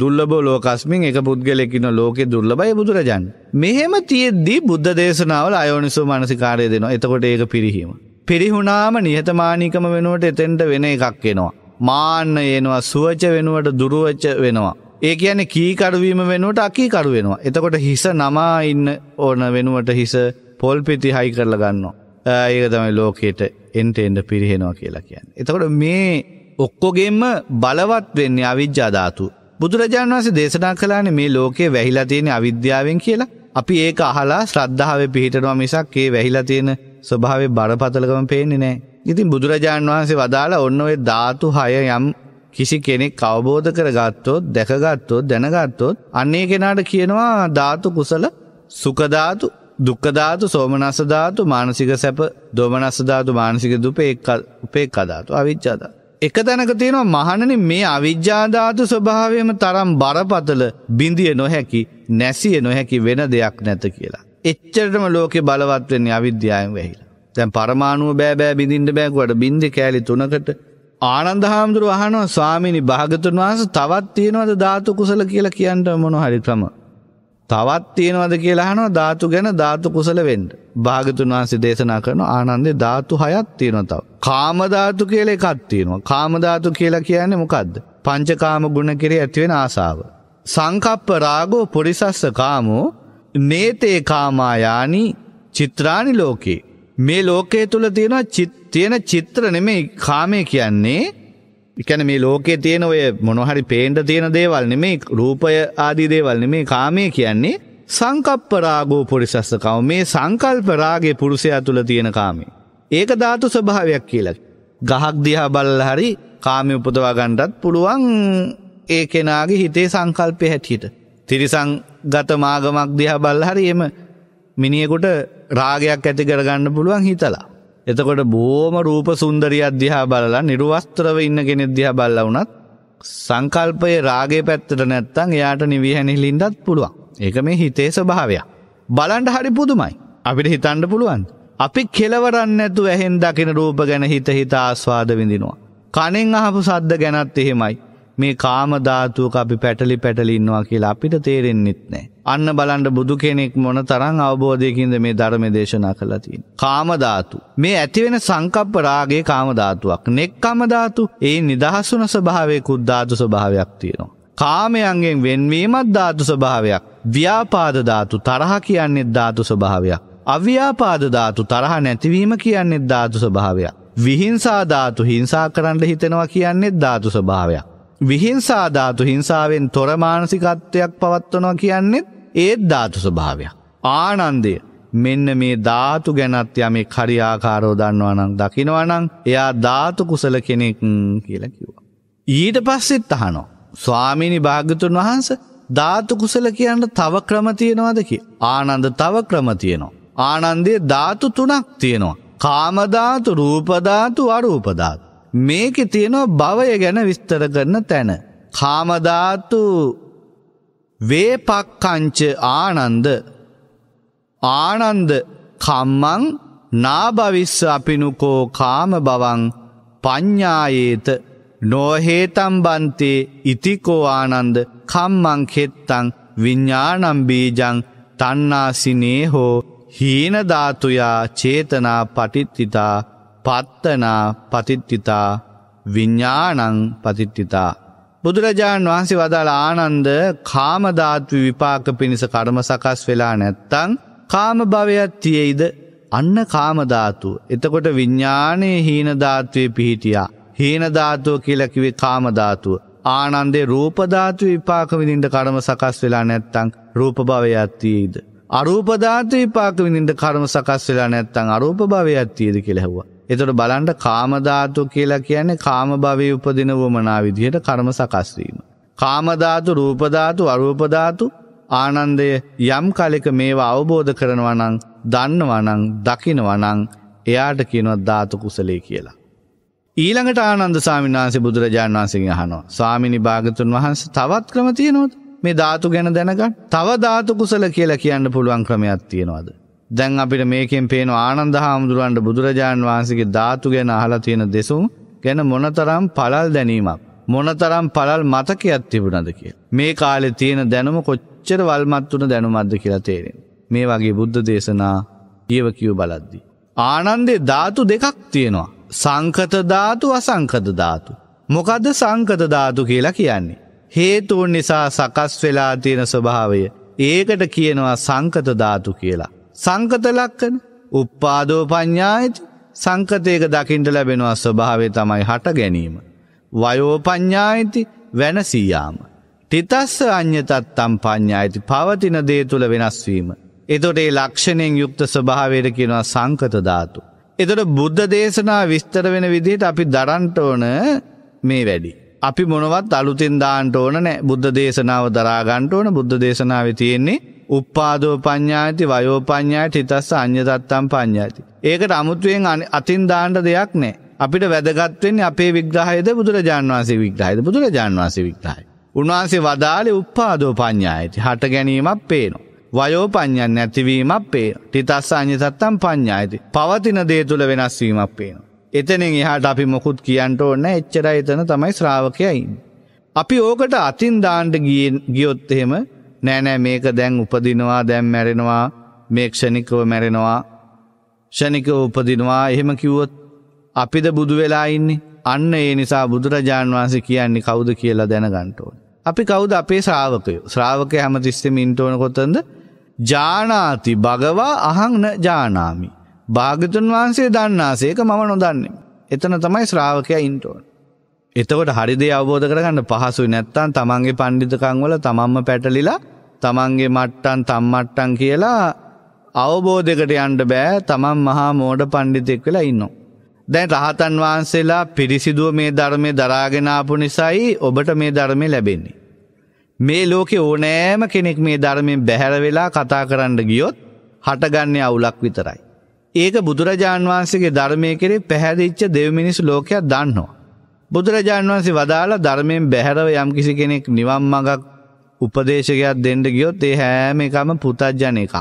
දුල්ලබෝ ලෝකස්මින් එක පුද්ගලෙකින ලෝකෙ දුර්ලබයි බුදුරජාන්. මෙහෙම තියෙද්දී බුද්ධ දේශනාවල අයෝනිසු මනසිකාරය දෙනවා එතකොට ඒක පිරිහීම. පිරිහුණාම නිහතමානිකම වෙනුවට එතෙන්ට වෙන එකක් එෙනවා. මාන්න එනවා සුවච වෙනුවට දුරුවච වෙනවා. ඒ කියන්නේ කීකරුවීම වෙනුවට අකීකරු වෙනවා. එතකොට හිස නමා ඉන්න ඕන වෙනුවට හිස පොල්පිති හයි කරලා ගන්නවා. ඒක තමයි ලෝකයට එන්ට එන්ඩ පිරිහෙනවා කියලා කියන්න. එතකොට මේ ඔක්කොගෙම බලවත් වෙන්නේ අවිද්‍යාධාතු. බුදුරජාණන් වන්සේ දේශනා කලාන මේ ලෝකයේ වැහිලතියෙන අවිද්‍යාවෙන් කියලා අපි ඒක අහලා ශ්‍රද්ධාව පිහිටනවා මිසක් ඒ වැහිලතියෙන ස්වභාවේ බරපතලකම පේන්නේ නෑ. ඉතින් බුදුරජාණන් වහන්සේ වදාලා ඔන්න ඔය ධාතු හය යම් කිසි කෙනෙක් අවබෝධ කරගත්තොත් දැකගත්තොත් දැනගත්තොත් අන්නේ කෙනාට කියනවා ධාතු කුසල සුඛධාතු දුක්ඛධාතු සෝමනස්සධාතු මානසික සැප දෝමනස්සධාතු මානසික දුප උපේක්ඛධාතු අවිජ්ජාධාතු එක තැනක තියෙනවා මහණනි මේ අවිජ්ජාධාතු ස්වභාවයම තරම් බරපතල බිඳිය නොහැකි නැසිය නොහැකි වෙන දෙයක් නැත කියලා. එච්චරටම ලෝකේ බලවත් වෙන්නේ අවිද්‍යාවෙන් වෙහිලා. දැන් පරමාණුව බෑ බෑ බිඳින්න බෑකුවට බින්ද කෑලි තුනකට ආනන්ද හාමුදුරුව අහනවා ස්වාමීනි භාගතුන් වහන්සේ තවත් තියෙනවද ධාතු කුසල කියලා කියන්න මොන හරි ක්‍රම. තවත් තියෙනවද කියලා අහනවා ධාතු ගැන ධාතු කුසල වෙන්න. භාගතුන් වහන්සේ දේශනා කරන ආනන්දේ ධාතු හයක් තියෙනවා තව. කාම ධාතු කියලා එකක් තියෙනවා. කාම ධාතු කියලා කියන්නේ මොකද්ද? පංචකාම ගුණ කෙරේ ඇති වෙන ආසාව. සංකප්ප රාගෝ පුරිසස්ස කාමෝ නේතේ කාමායානි චිත්‍රානි ලෝකේ මේ ලෝකයේ තුල තියෙන තියෙන චිත්‍ර නෙමෙයි කාමය කියන්නේ. කියන්නේ මේ ලෝකයේ තියෙන ඔය මොනහරි පේන්න තියෙන දේවල් නෙමෙයි රූපය ආදී දේවල් නෙමෙයි කාමය කියන්නේ. සංකප්ප රාගෝ පුරිසස්ස කව මේ සංකල්ප රාගේ පුරුෂයා තුල තියෙන කාමය. ඒක ධාතු ස්වභාවයක් කියලා. ගහක් දිහා බලලා හරි කාමය උපදවා ගන්නත් පුළුවන් ඒ කෙනාගේ හිතේ සංකල්පය හැටියට. තිරිසං ගත මාගමක් දිහා බලලා හරි එම මිනිහෙකුට රාගයක් ඇති කරගන්න පුළුවන් හිතලා. එතකොට බෝම රූප සුන්දරිය අධ්‍යා බලලා නිර්වස්ත්‍රව ඉන්න කෙනෙක් දිහා බල්ලා වුණත් සංකල්පයේ රාගේ පැත්තට නැත්තම් එයාට නිවිහැනිලින්දත් පුළුවන්. ඒක මේ හිතේ ස්වභාවයක්. බලන්න හරි පුදුමයි. අපිට හිතන්න පුළුවන්. අපි කෙලවරන්න නැතුව ඇහෙන් දකින රූප ගැන හිත හිත ආස්වාද විඳිනවා. කණෙන් අහපු සද්ද ගැනත් එහෙමයි. මේ කාමධාතුවක අපි පැටලි පැටලි ඉන්නවා කියලා අපිට තේරෙන්නෙත් නෑ. අන්න බලන්ඩ බුදු කෙනෙක් මොන තරං අවබෝධයකින්ද මේ ධර්ම දේශනා කලා තින්. කාමධාතු. මේ ඇතිවෙන සංකප්ප රාගේ කාමධාතුවක්. නෙක් කමධාතු ඒ නිදහස්සුන ස්භාවේ කුද්ධාතු ස්භාවයක් තියෙනවා. කාමයන්ගෙන් වෙන්වීමත් ධාතු ස්භාවයක්. ව්‍යාපාද ධාතු තරහ කියන්නේ ධාතු ස්භාවයක්. අව්‍යාපාද ධාතු තරහ නැතිවීම කියන්නේ ධාතු ස්භාවයක්. විහිංසා ධාතු හිංසා කරන්න හිතෙනවා කියන්නේ ධාතු ස්භාවයක්. විහිංසා ධාතු හිංසාවෙන් තොර මානසිකත්වයක් පවත්වනවා කියන්නේත් ඒත් ධාතු ස්වභාවයක්. ආනන්දය මෙන්න මේ ධාතු ගැනත් යමේ කරියාකාරෝ දන්නවා නම් දකිනවා නම් එයා ධාතු කුසල කෙනෙක් කියලා කිව්වා. ඊට පස්සෙත් අහනවා ස්වාමීනි භාග්‍යතුන් වහන්ස ධාතු කුසල කියන්න තව ක්‍රම තියෙනවද කිය. ආනන්ද තව ක්‍රම තියෙනවා. ආනන්දේ ධාතු තුනක් තියෙනවා. කාමධාතු, රූපධාතු, අරූපධාතු. මේක තියෙනවා භවය ගැන විස්තර කරන තැන. කාමධාතු වේපක්කංච ආනන්ද ආනන්ද කම්මං නාභවිස්ස අපිනුකෝ කාම බවං පඤ්ඥායේත නොහේතම් බන්තේ ඉතිකෝ ආනන්ද කම්මං කෙත්තං විඤ්ඥානම්බීජං තන්නාසිනේ හෝ හීනධාතුයා චේතනා පටිත්තිතා පත්තනා පතිත්තිතා විඤ්ඥානං පතිත්තිතා. බුදුරජාණන් වහන්සේ වදාළ ආනන්ද කාමධාත්ව විපාක පිණිස කර්ම සකස් වෙලා නැත්තං කාමභවයක් තියෙයිද අන්න කාමධාතු. එතකොට විඤ්ඥානයේ හීනධාත්වය පිහිටියා. හීනධාතුව කියලකිවේ කාමධාතුව. ආනන්දේ රූපධාතු විපාක විඳින්ට කරම සකස් වෙලා නැත්තං රූපභවයක් තියෙයිද. අරූපධාතු විපාක විඳින්ට කරම සකස් වෙලා නැත්තං අරූපභවයක් තියෙද කෙළෙහවා. එතකොට බලන්න කාම ධාතු කියලා කියන්නේ කාම භවයේ උපදින වමනා විදිහට කර්ම සකස් වීම. කාම ධාතු, රූප ධාතු, අරූප ධාතු ආනන්දය යම් කලෙක මේවා අවබෝධ කරනවා නම්, දන්නවා නම්, දකිනවා නම් එයාට කියනවා ධාතු කුසලයේ කියලා. ඊළඟට ආනන්ද ස්වාමීන් වහන්සේ බුදුරජාණන් වහන්සේගෙන් අහනවා ස්වාමිනී භාගතුන් වහන්සේ තවත් ක්‍රම තියෙනවද මේ ධාතු ගැන දැනගන්න තව ධාතු කුසල කියලා කියන්න පුළුවන් ක්‍රමයක් තියෙනවද දැන් අපිට මේකෙන් පේන ආනන්ද හාමුදුරුවන්ට බුදුරජාණන් වහන්සේගේ ධාතු ගැන අහලා තියෙන දෙසුම් ගැන මොනතරම් පළල් දැනීමක් මොනතරම් පළල් මතකයක් තිබුණද කියලා. මේ කාලේ තියෙන දැනුම කොච්චර වල්මත් වුණ දැනුමක්ද කියලා තේරෙන. මේ වගේ බුද්ධ දේශනා ඊව කියව බලද්දී. ආනන්දේ ධාතු දෙකක් තියෙනවා. සංකත ධාතු අසංකත ධාතු. මොකද්ද සංකත ධාතු කියලා කියන්නේ? හේතුන් නිසා සකස් වෙලා තියෙන ස්වභාවය ඒකට කියනවා සංකත ධාතු කියලා. සංකතලක්කන උප්පාදෝ ප්ඥායති සංකතයක දකිින්ට ලැබෙනවා ස්වභාවේ තමයි හට ගැනීම. වයෝපඥ්ඥායිති වෙනසීයාම. තිතස්ස අන්‍යතත්තම් පඥ්ඥායිති පවතින දේ තුළ වෙනස්වීම. එතොට ඒ ලක්ෂණයෙන් යුක්ත ස්වභාවයට කියෙනවා සංකත ධාතු. එතොට බුද්ධ දේශනා විස්තර වෙන විදිහට අපි දරන්ට ඕන මේ වැඩි. අපි මොනවත් අලුතින් දාන්ට ඕන නෑ බුද්ධ දේශනාව දරාගන්ට ඕන බුද්ධ දේශනාව තියෙන්නේ උප්පාදෝ පඤ්ඥාති වයෝ පඤ්ඥායට හිතස්ස අන්‍යතත්තම් පඤ්ඥාති. ඒකට අමුතුවෙන් අතින්දාන්ට දෙයක් නෑ. අපිට වැදගත්වෙන් අපේ විග්‍රහයද බුදුරජාන් වන්සේ විග්‍රහයද බුදුරජාන් වන්සේ විග්‍රහයි. උන්වහන්සේ වදාලේ උප්පාදෝ පඤ්ඥායති හට ගැනීමක් පේනවා. වයෝ පඤ්ඥන් නැතිවීමක් පේ ටිතස්ස අන්‍යතත්තම් පඤ්ඥායති. පවතින දේ තුළ වෙනස්වීමක් පේනවා. එතනින් එහාට අපි මොකුත් කියන්ට ඕන්න එච්චර එතන තමයි ශ්‍රාවකයයින්. අපි ඕකට අතින් දාන්ට ගියොත් එහෙම නෑනෑ මේක දැන් උපදිනවා දැම් මැරෙනවා මේ ක්ෂණිකව මැරෙනවා ෂණිකව උපදිනවා එහෙම කිව්වොත් අපිද බුදු වෙලා ඉන්නේ අන්න ඒ නිසා බුදුරජාණන් වහන්සේ කියන්නේ කවුද කියලා දැනගන්න ඕන. අපි කවුද අපේ ශ්‍රාවකයෝ? ශ්‍රාවකයා හැමතිස්සෙම ඉන්න ඕන කොතනද? ජානාති භගවා අහං න ජානාමි. භාග්‍යතුන් වහන්සේ දන්නාසේක මම නොදන්නේ. එතන තමයි ශ්‍රාවකයා ඉන්න ඕන. එතකොට හරි දේ අවබෝධ කරගන්න පහසුයි නැත්තම් තමන්ගේ පඬිතුකම් වල තමන්ම පැටලිලා තමන්ගේ මට්ටන් තම් මට්ටන් කියලා අවබෝධකට යන්ඩ බෑ තමන් මහා මෝඩ පණ්ඩිතෙක් වෙලා ඉන්නවා. දැන් රහතන් වහන්සේලා පිරිසිදුව මේ ධර්මය දරාගෙනාපු නිසයි ඔබට මේ ධර්මය ලැබෙන්නේ. මේ ලෝකෙ ඕනෑම කෙනෙක් මේ ධර්මයෙන් බැහැර වෙලා කතා කරන්න ගියොත් හටගන්නේ අවුලක් විතරයි. ඒක බුදුරජාන් වහන්සේගේ ධර්මය කෙරේ පැහැදිච්ච දෙවමිනිස් ලෝකයක් දන්නවා. බුදුරජාන් වහන්සේ වදාලා ධර්මයෙන් බැහැරව යම්කිසි කෙනෙක් නිවම් මඟක් උපදේශකයක් දෙන්න ගියොත් ඒ හැම එකම පුතජන එකක්.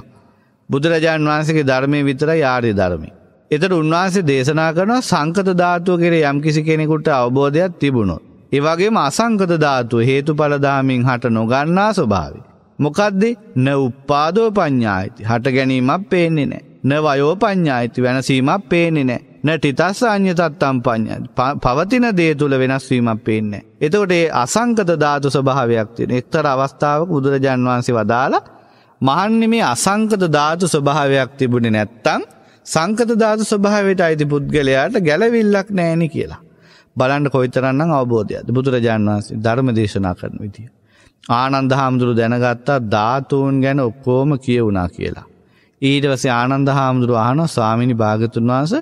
බුදුරජාණන් වහන්සේගේ ධර්මයේ විතරයි ආර්ය ධර්මය. එතට උන්වහන්සේ දේශනා කරන සංකත ධාතුව කෙරේ යම්කිසි කෙනෙකුට අවබෝධයක් තිබුණොත්. ඒ වගේම අසංකත ධාතුව හේතුඵල ධාමින් හට නොගන්නා ස්වභාවය. මොකද්ද? න උප්පාදෝ පඤ්ඤායිති. හට ගැනීමක් පේන්නේ නැහැ. න වයෝ පඤ්ඤායිති වෙනසීමක් පේන්නේ නැහැ. නැටි තස්ස අන්‍යතත්තම් පඤ්ඤ පවතින දේ තුල වෙනස් වීමක් පේන්නේ. එතකොට ඒ අසංකත ධාතු ස්වභාවයක් තියෙන. එක්තර අවස්ථාවක බුදුරජාන් වහන්සේ වදාලා මහන්නේ මේ අසංකත ධාතු ස්වභාවයක් තිබුණේ නැත්තම් සංකත ධාතු ස්වභාවයට අයිති පුද්ගලයාට ගැළවිල්ලක් නැහෙනි කියලා. බලන්න කොයිතරම්නම් අවබෝධයක්ද බුදුරජාණන් වහන්සේ ධර්ම දේශනා කරන විදිය. ආනන්ද හාමුදුරු දැනගත්තා ධාතුන් ගැන ඔක්කොම කියවුණා කියලා. ඊට පස්සේ ආනන්ද හාමුදුරු අහනවා ස්වාමිනී භාගතුන් වහන්සේ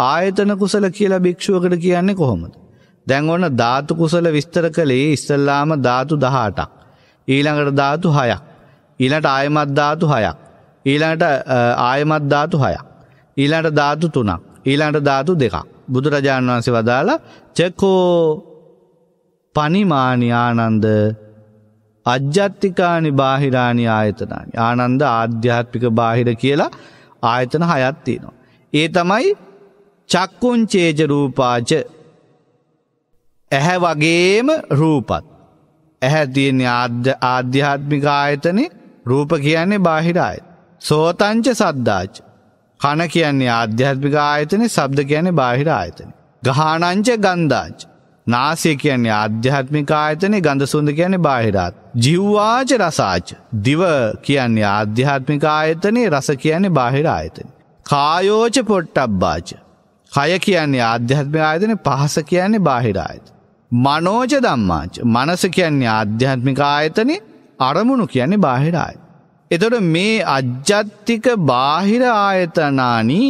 ආයතන කුසල කියලා භික්‍ෂුවකට කියන්නේ කොහොමද. දැන් ඕන ධාතු කුසල විස්තර කළේ ඉස්සල්ලාම ධාතු දහටක්. ඊළඟට ධාතු හයක්. ඊළට ආයමත් ධාතු හයක්. ඊළඟට ආයමත් ධාතු හයක්. ඊළඟට ධාතු තුනක්. ඊළඟට ධාතු දෙකක්. බුදුරජාණන් වහන්සේ වදාලා චෙකෝ පනිමානි ආනන්ද අජ්ජත්තිකානි බාහිරානි ආයතනානි ආනන්ද ආධ්‍යාත්මික බාහිර කියලා ආයතන හයත් තියෙනවා. ඒ තමයි චක්කුංචේජ රූපාච ඇහැ වගේම රූපත්. ඇහැ තියෙන ආධ්‍යාත්මික ආයතනෙ රූප කියන්නේ බාහිර ආයත. සෝතංච සද්දාච. කන කියන්නේ ආධ්‍යාත්මික ආයතනෙ ශබ්ද කියන්නේ බාහිර ආයතනෙ. ගහානංච ගන්ධාච. නාසය කියන්නේ ආධ්‍යාත්මික ආයතනෙ ගඳ සුවඳ කියන්නේ බාහිර ආයත. ජීවාච රසාච. දිව කියන්නේ ආධ්‍යාත්මික ආයතනෙ රස කියන්නේ බාහිර ආයතනෙ. කායෝච පොට්ටබ්බාච. කය කියන්නේ අධ්‍යාත්ම ආයතන පහස කියන්නේ බාහිර ආයතන. මනෝජ ධම්මාච මනස කියන්නේ ආධ්‍යාත්මික ආයතනෙ අරමුණු කියන්නේ බාහිර ආයතන. එතකොට මේ අජ්ජත්තික බාහිර ආයතනානි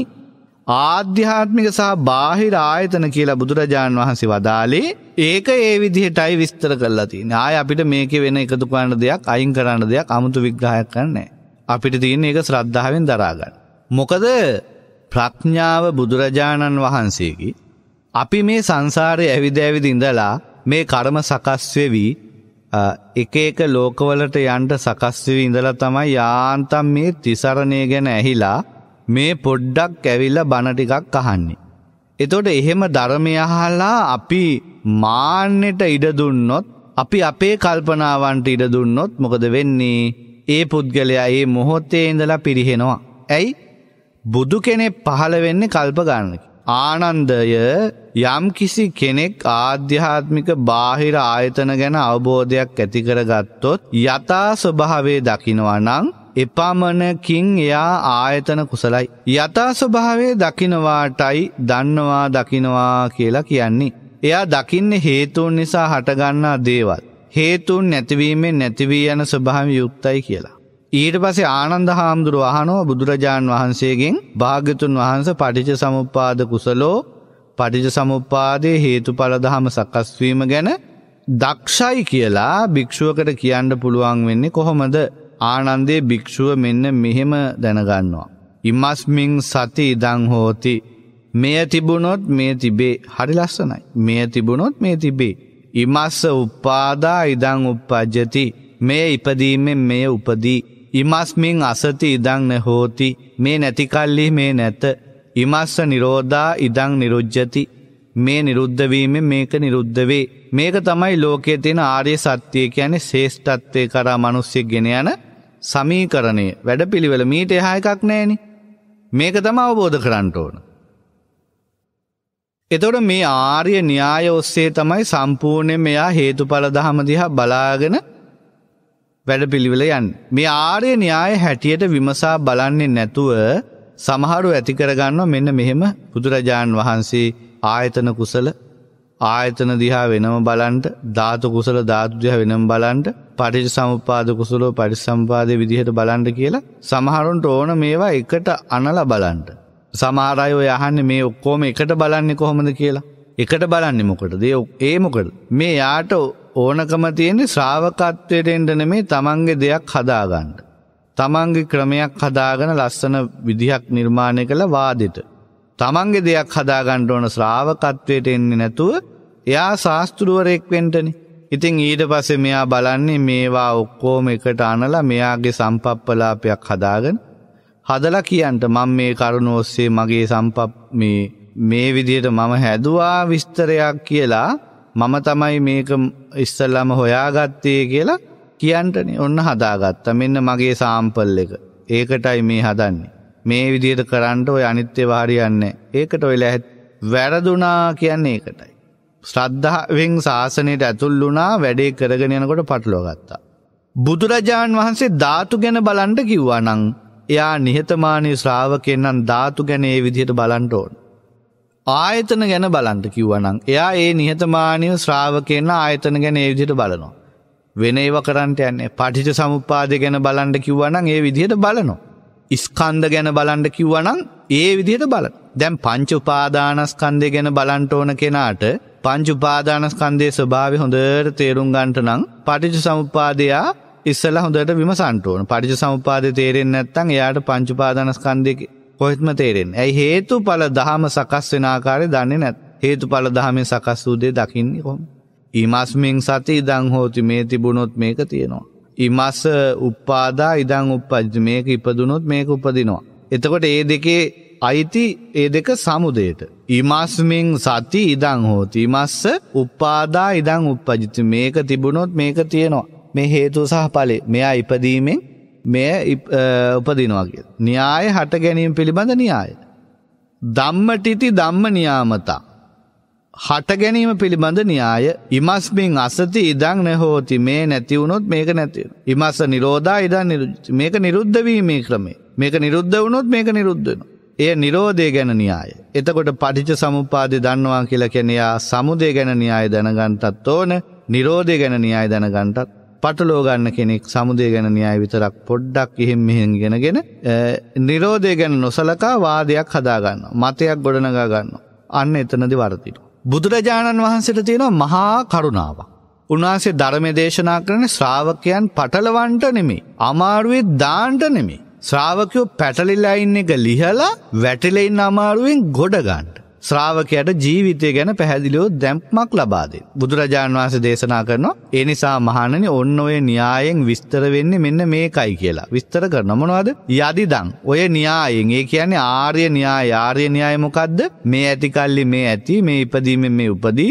ආධ්‍යාත්මික සහ බාහිර ආයතන කියලා බුදුරජාණන් වහන්සේ වදාලේ ඒක ඒ විදිහටයි විස්තර කරලා තියෙන්නේ. ආය අපිට මේකේ වෙන එකතු කරන දෙයක් අයින් කරන දෙයක් 아무තු විග්‍රහයක් කරන්නේ නැහැ. අපිට තියෙන්නේ ඒක ශ්‍රද්ධාවෙන් දරා ගන්න. මොකද ප්‍රඥාව බුදුරජාණන් වහන්සේකි. අපි මේ සංසාරය ඇවිද ඇවිද ඉඳලා මේ කර්ම සකස්වෙවී එක එක ලෝකවලට යන්ට සකස්වෙවී ඉඳලා තමයි යාන්තම් මේ තිසරණය ගැන ඇහිලා මේ පොඩ්ඩක් ඇවිල්ලා බණ ටිකක් අහන්නේ. එතකොට එහෙම ධර්මය අහලා අපි මාන්නෙට ඉඩ දුන්නොත් අපි අපේ කල්පනාවන්ට ඉඩ දුන්නොත් මොකද වෙන්නේ? ඒ පුද්ගලයා ඒ මොහොතේ ඉඳලා පිරිහෙනවා. ඇයි? බුදු කෙනෙක් පහළ වෙන්නේ කල්ප ගන්නකි. ආනන්දය යම්කිසි කෙනෙක් ආධ්‍යාත්මික බාහිර ආයතන ගැන අවබෝධයක් ඇතිකර ගත්තොත් යථා ස්වභාවේ දකිනවා නම් එපමණකින් එයා ආයතන කුසලයි. යථා ස්වභාවේ දකිනවාටයි දන්නවා දකිනවා කියලා කියන්නේ. එයා දකින්න හේතුන් නිසා හටගන්නා දේවල්. හේතුන් නැතිවීමෙන් නැතිවී යන ස්වභාව යුක්තයි කියලා. ඊට පස්සේ ආනන්ද හාමුදුරුව අහනවා බුදුරජාන් වහන්සේගෙන් භාග්‍යතුන් වහන්සේ පටිච්ච සමුප්පාද කුසලෝ පටිච්ච සමුප්පාදයේ හේතුඵල ධම සකස් වීම ගැන දක්ෂයි කියලා භික්ෂුවකට කියන්න පුළුවන් වෙන්නේ කොහොමද? ආනන්දේ භික්ෂුව මෙන්න මෙහෙම දැනගන්නවා. ඉමස්මින් සති ඉදං හෝති. මෙය තිබුණොත් මේ තිබේ. හරි ලස්සනයි. මෙය තිබුණොත් මේ තිබේ. ඉමස්ස උපාදා ඉදං උප්පජ්ජති. මේ ඉපදීමෙන් මෙය උපදී. ඉමස්මින් අසති ඉදං නැහෝති මේ නැතිකල්ලි මේ නැත ඉමස්ස නිරෝධා ඉදං නිරුජ්ජති මේ නිරුද්ධවීම මේක නිරුද්ධවේ මේක තමයි ලෝකයේ තියෙන ආර්ය සත්‍යය කියන්නේ ශේෂ්ඨත්වය කරා මිනිස්සෙක් ගෙන යන සමීකරණය වැඩපිළිවෙල මීට එහා එකක් නැහෙනි මේක තමයි අවබෝධ කරන්න ඕන එතකොට මේ ආර්ය න්‍යාය ඔස්සේ තමයි සම්පූර්ණයෙන් මෙයා හේතුඵල ධහම දිහා බලාගෙන වැඩපිළිවෙල යන්. මේ ආර්ය න්‍යාය හැටියට විමසා බලන්නේ නැතුව සමහරු ඇතිකරගන්න මෙන්න මෙහෙම බුදුරජාණන් වහන්සේ ආයතන කුසල ආයතන දිහා වෙනම බලන්ට ධාතු කුසල ධාතුදිහ වෙනම් බලන්ට පටිච සමුපාද කුසලෝ පඩි සම්පාදය විදිහට බලන්ට කියලා සමහරුන්ට ඕන මේවා එකට අනල බලන්ට. සමාරය යහන්න මේ ඔක්කෝම එකට බලන්නේ කොහොමද කියලා. එකට බලන්නේ මොකට දේ ඒමොකට මේ යාට ඕනකම තියෙන්නේ ශ්‍රාවකත්වයට එන්න නෙමේ තමන්ගේ දෙයක් හදාගන්න. තමන්ගේ ක්‍රමයක් හදාගෙන ලස්සන විදිහක් නිර්මාණය කළ වාදෙට. තමන්ගේ දෙයක් හදාගන්න ඕන ශ්‍රාවකත්වයට එන්නේ නැතුව එයා ශාස්තෘුවරයෙක් වෙන්ටනේ. ඉතින් ඊට පස්සේ මෙයා බලන්නේ මේවා ඔක්කොම එකට අනලා මෙයාගේ සම්පප්පලාපයක් හදාගෙන හදලා කියන්ට මම මේ කරුණ ඔස්සේ මගේ සම්පප් මේ මේ විදිහට මම හැදුවා විස්තරයක් කියලා මම තමයි මේක ඉස්සල්ලම හොයාගත්තේ කියලා කියන්ටනේ ඔන්න හදාගත්ත මෙන්න මගේ සාම්පල් එක ඒකටයි මේ හදන්නේ මේ විදියට කරන්ට ඔය අනිත්‍ය වාරියන්න ඒකට ඔය ඇත් වැරදුනා කියන්නේ ඒකටයි. ශ්‍රද්ධාවෙන් ශාසනයට ඇතුල් වුණා වැඩේ කරගෙන යනකොට පටලෝගත්තා. බුදුරජාණන් වහන්සේ ධාතු ගැන බලන්ට කිව්වා නං එයා නිහතමානී ශ්‍රාවකෙන් නම් ධාතු ගැන ඒ විදිහට බලන්ට ඕන. ආයතන ගැන බලන්ට කිව්වනම් එයා ඒ නිහතමානීව ශ්‍රාවකයන ආයතන ගැන ඒ විදිහට බලනවා. වෙන ඒව කරන්ට යන්නේ පටිච සමුපාදය ගැන බලන්ට කිව්වනම් ඒ විදිහට බලනවා. ඉස්කන්ධ ගැන බලන්ට කිව්වනම් ඒ විදිහට බල. දැන් පංච උපාදානස්කන්ධය ගැන බලන්ට ඕන කෙනාට පංච උපාදානස්කන්ධයේ ස්වභාවය හොඳට තේරුම් ගන්නට නම් පටිච සමුපාදයා ඉස්සලා හොඳට විමසන්න ඕන. පටිච සමුපාදය තේරෙන්නේ නැත්නම් එයාට පංච උපාදානස්කන්ධයේ කොහෙත්ම තේරෙන්. ඇයි හේතු පල දහම සකස් වෙන ආකාරය දන්නේ නැත්. හේතු පල දහමේ සකස් වූදේ දකින්නේ කොහොම. ඉමස්මෙන් සති ඉදං හෝති මේ තිබුණොත් මේක තියෙනවා. ඉමස්ස උප්පාදා ඉදං උපජ්ජ මේක ඉපදුනොත් මේක උපදිනවා. එතකොට ඒ දෙකේ අයිති ඒ දෙක සමුදයට. ඉමස්මෙන් සති ඉදං හෝති ඉමස්ස උප්පාදා ඉදං උපජිත මේක තිබුණොත් මේක තියෙනවා. මේ හේතු සහ පලේ මෙයා ඉපදීමෙන් මෙය උපදිනවා කිය. න්‍යාය හට ගැනීම පිළිබඳ න්‍යාය. ධම්මටිති ධම්ම නියාමතා. හට ගැනීම පිළිබඳ න්‍යාය ඉමස්මින් අසති ඉදං නැහෝති මේ නැති වුණොත් මේක නැති වෙනවා. ඉමස නිරෝධා ඉදං නිරුද්ධ. මේක නිරුද්ධ වීමේ ක්‍රමය. මේක නිරුද්ධ වුණොත් මේක නිරුද්ධ වෙනවා. එය නිරෝධය ගැන න්‍යාය. එතකොට පටිච්ච සමුප්පාදේ දන්නවා කියලා කියන්නේ යා සමුදය ගැන න්‍යාය දැනගන්නත් ඕන, නිරෝධය ගැන න්‍යාය දැනගන්නත් පටලෝ ගන්න කෙනෙක් සමුදය ගැන න්‍යාය විතරක් පොඩ්ඩක් එහෙම් මෙහෙම් ගෙනගෙන නිරෝධය ගැන නොසලකා වාදයක් හදා ගන්නවා. මතයක් ගොඩනගා ගන්නවා. අන්න එතනදි වරදිනවා. බුදුරජාණන් වහන්සේට තියෙනවා මහා කරුණාවක්. උන්වහන්සේ ධර්මයේ දේශනා කරන ශ්‍රාවකයන් පටලවන්ට නෙමෙයි. අමාරුවේ දාන්න නෙමෙයි. ශ්‍රාවකයෝ පැටලිලා ඉන්න එක ලිහලා වැටිලා ඉන්න අමාරුවෙන් ගොඩ ගන්න. ශ්‍රාවකයට ජීවිතය ගැන පැහැදිලිෝ දැම්මක් ලබාදේ. බුදුරජාණන් වහන්සේ දේශනා කරනවා. ඒ නිසා මහණනි ඔන්න ඔය න්‍යායෙන් විස්තර වෙන්නේ මෙන්න මේකයි කියලා. විස්තර කරන මොනවද? යදිදන්. ඔය න්‍යායෙන්. ඒ කියන්නේ ආර්ය න්‍යාය. ආර්ය න්‍යාය මොකද්ද? මේ ඇතිකල්ලි මේ ඇති, මේ ඉපදීමෙන් මේ උපදී.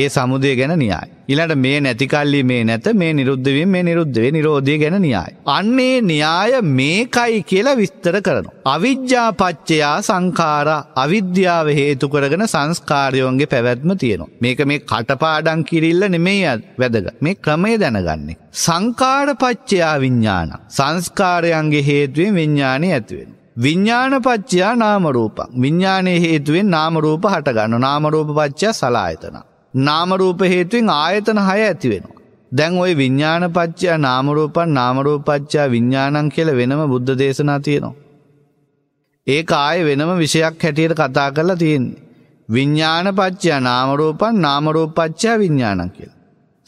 ඒ සමුදය ගැන න්‍යාය. ඉලට මේ නැතිකල්ලි මේ නැත මේ නිරුද්ධවීම මේ නිරුද්ධවේ නිරෝධය ගැන නියාය. අන්නේ න්‍යාය මේකයි කියලා විස්තර කරනු. අවිද්‍යාපච්චයා සංකාර අවිද්‍යාව හේතු කරගෙන සංස්කාරයෝන්ගේ පැවැත්ම තියෙනවා. මේක මේ කටපාඩන් කිරිල්ල නෙමෙයි වැදග. මේ ක්‍රමය දැනගන්නේ. සංකාරපච්චයා විඤ්ඥාන. සංස්කාරයන්ගේ හේතුවෙන් විඤ්ඥානය ඇතිවෙන. විඤ්ඥානපච්චයා නාමරූප. විඤ්ඥානය හේතුවෙන් නාමරූප හටගන්න නාමරූප පච්චා සලායතනා. නාමරූප හේතුවෙන් ආයතන හය ඇති වෙනවා. දැන් ওই විඤ්ඥානපච්චා නාමරූපන් නාමරූපච්චා විඤ්ඥානන් කියල වෙනම බුද්ධ දේශනා තියෙනවා. ඒ ආය වෙනම විෂයක් හැටියට කතා කරලා තියෙන්නේ. විඤ්ඥානපච්චා නාමරූපන් නාමරූපච්චා විඤ්ඥානන් කියල.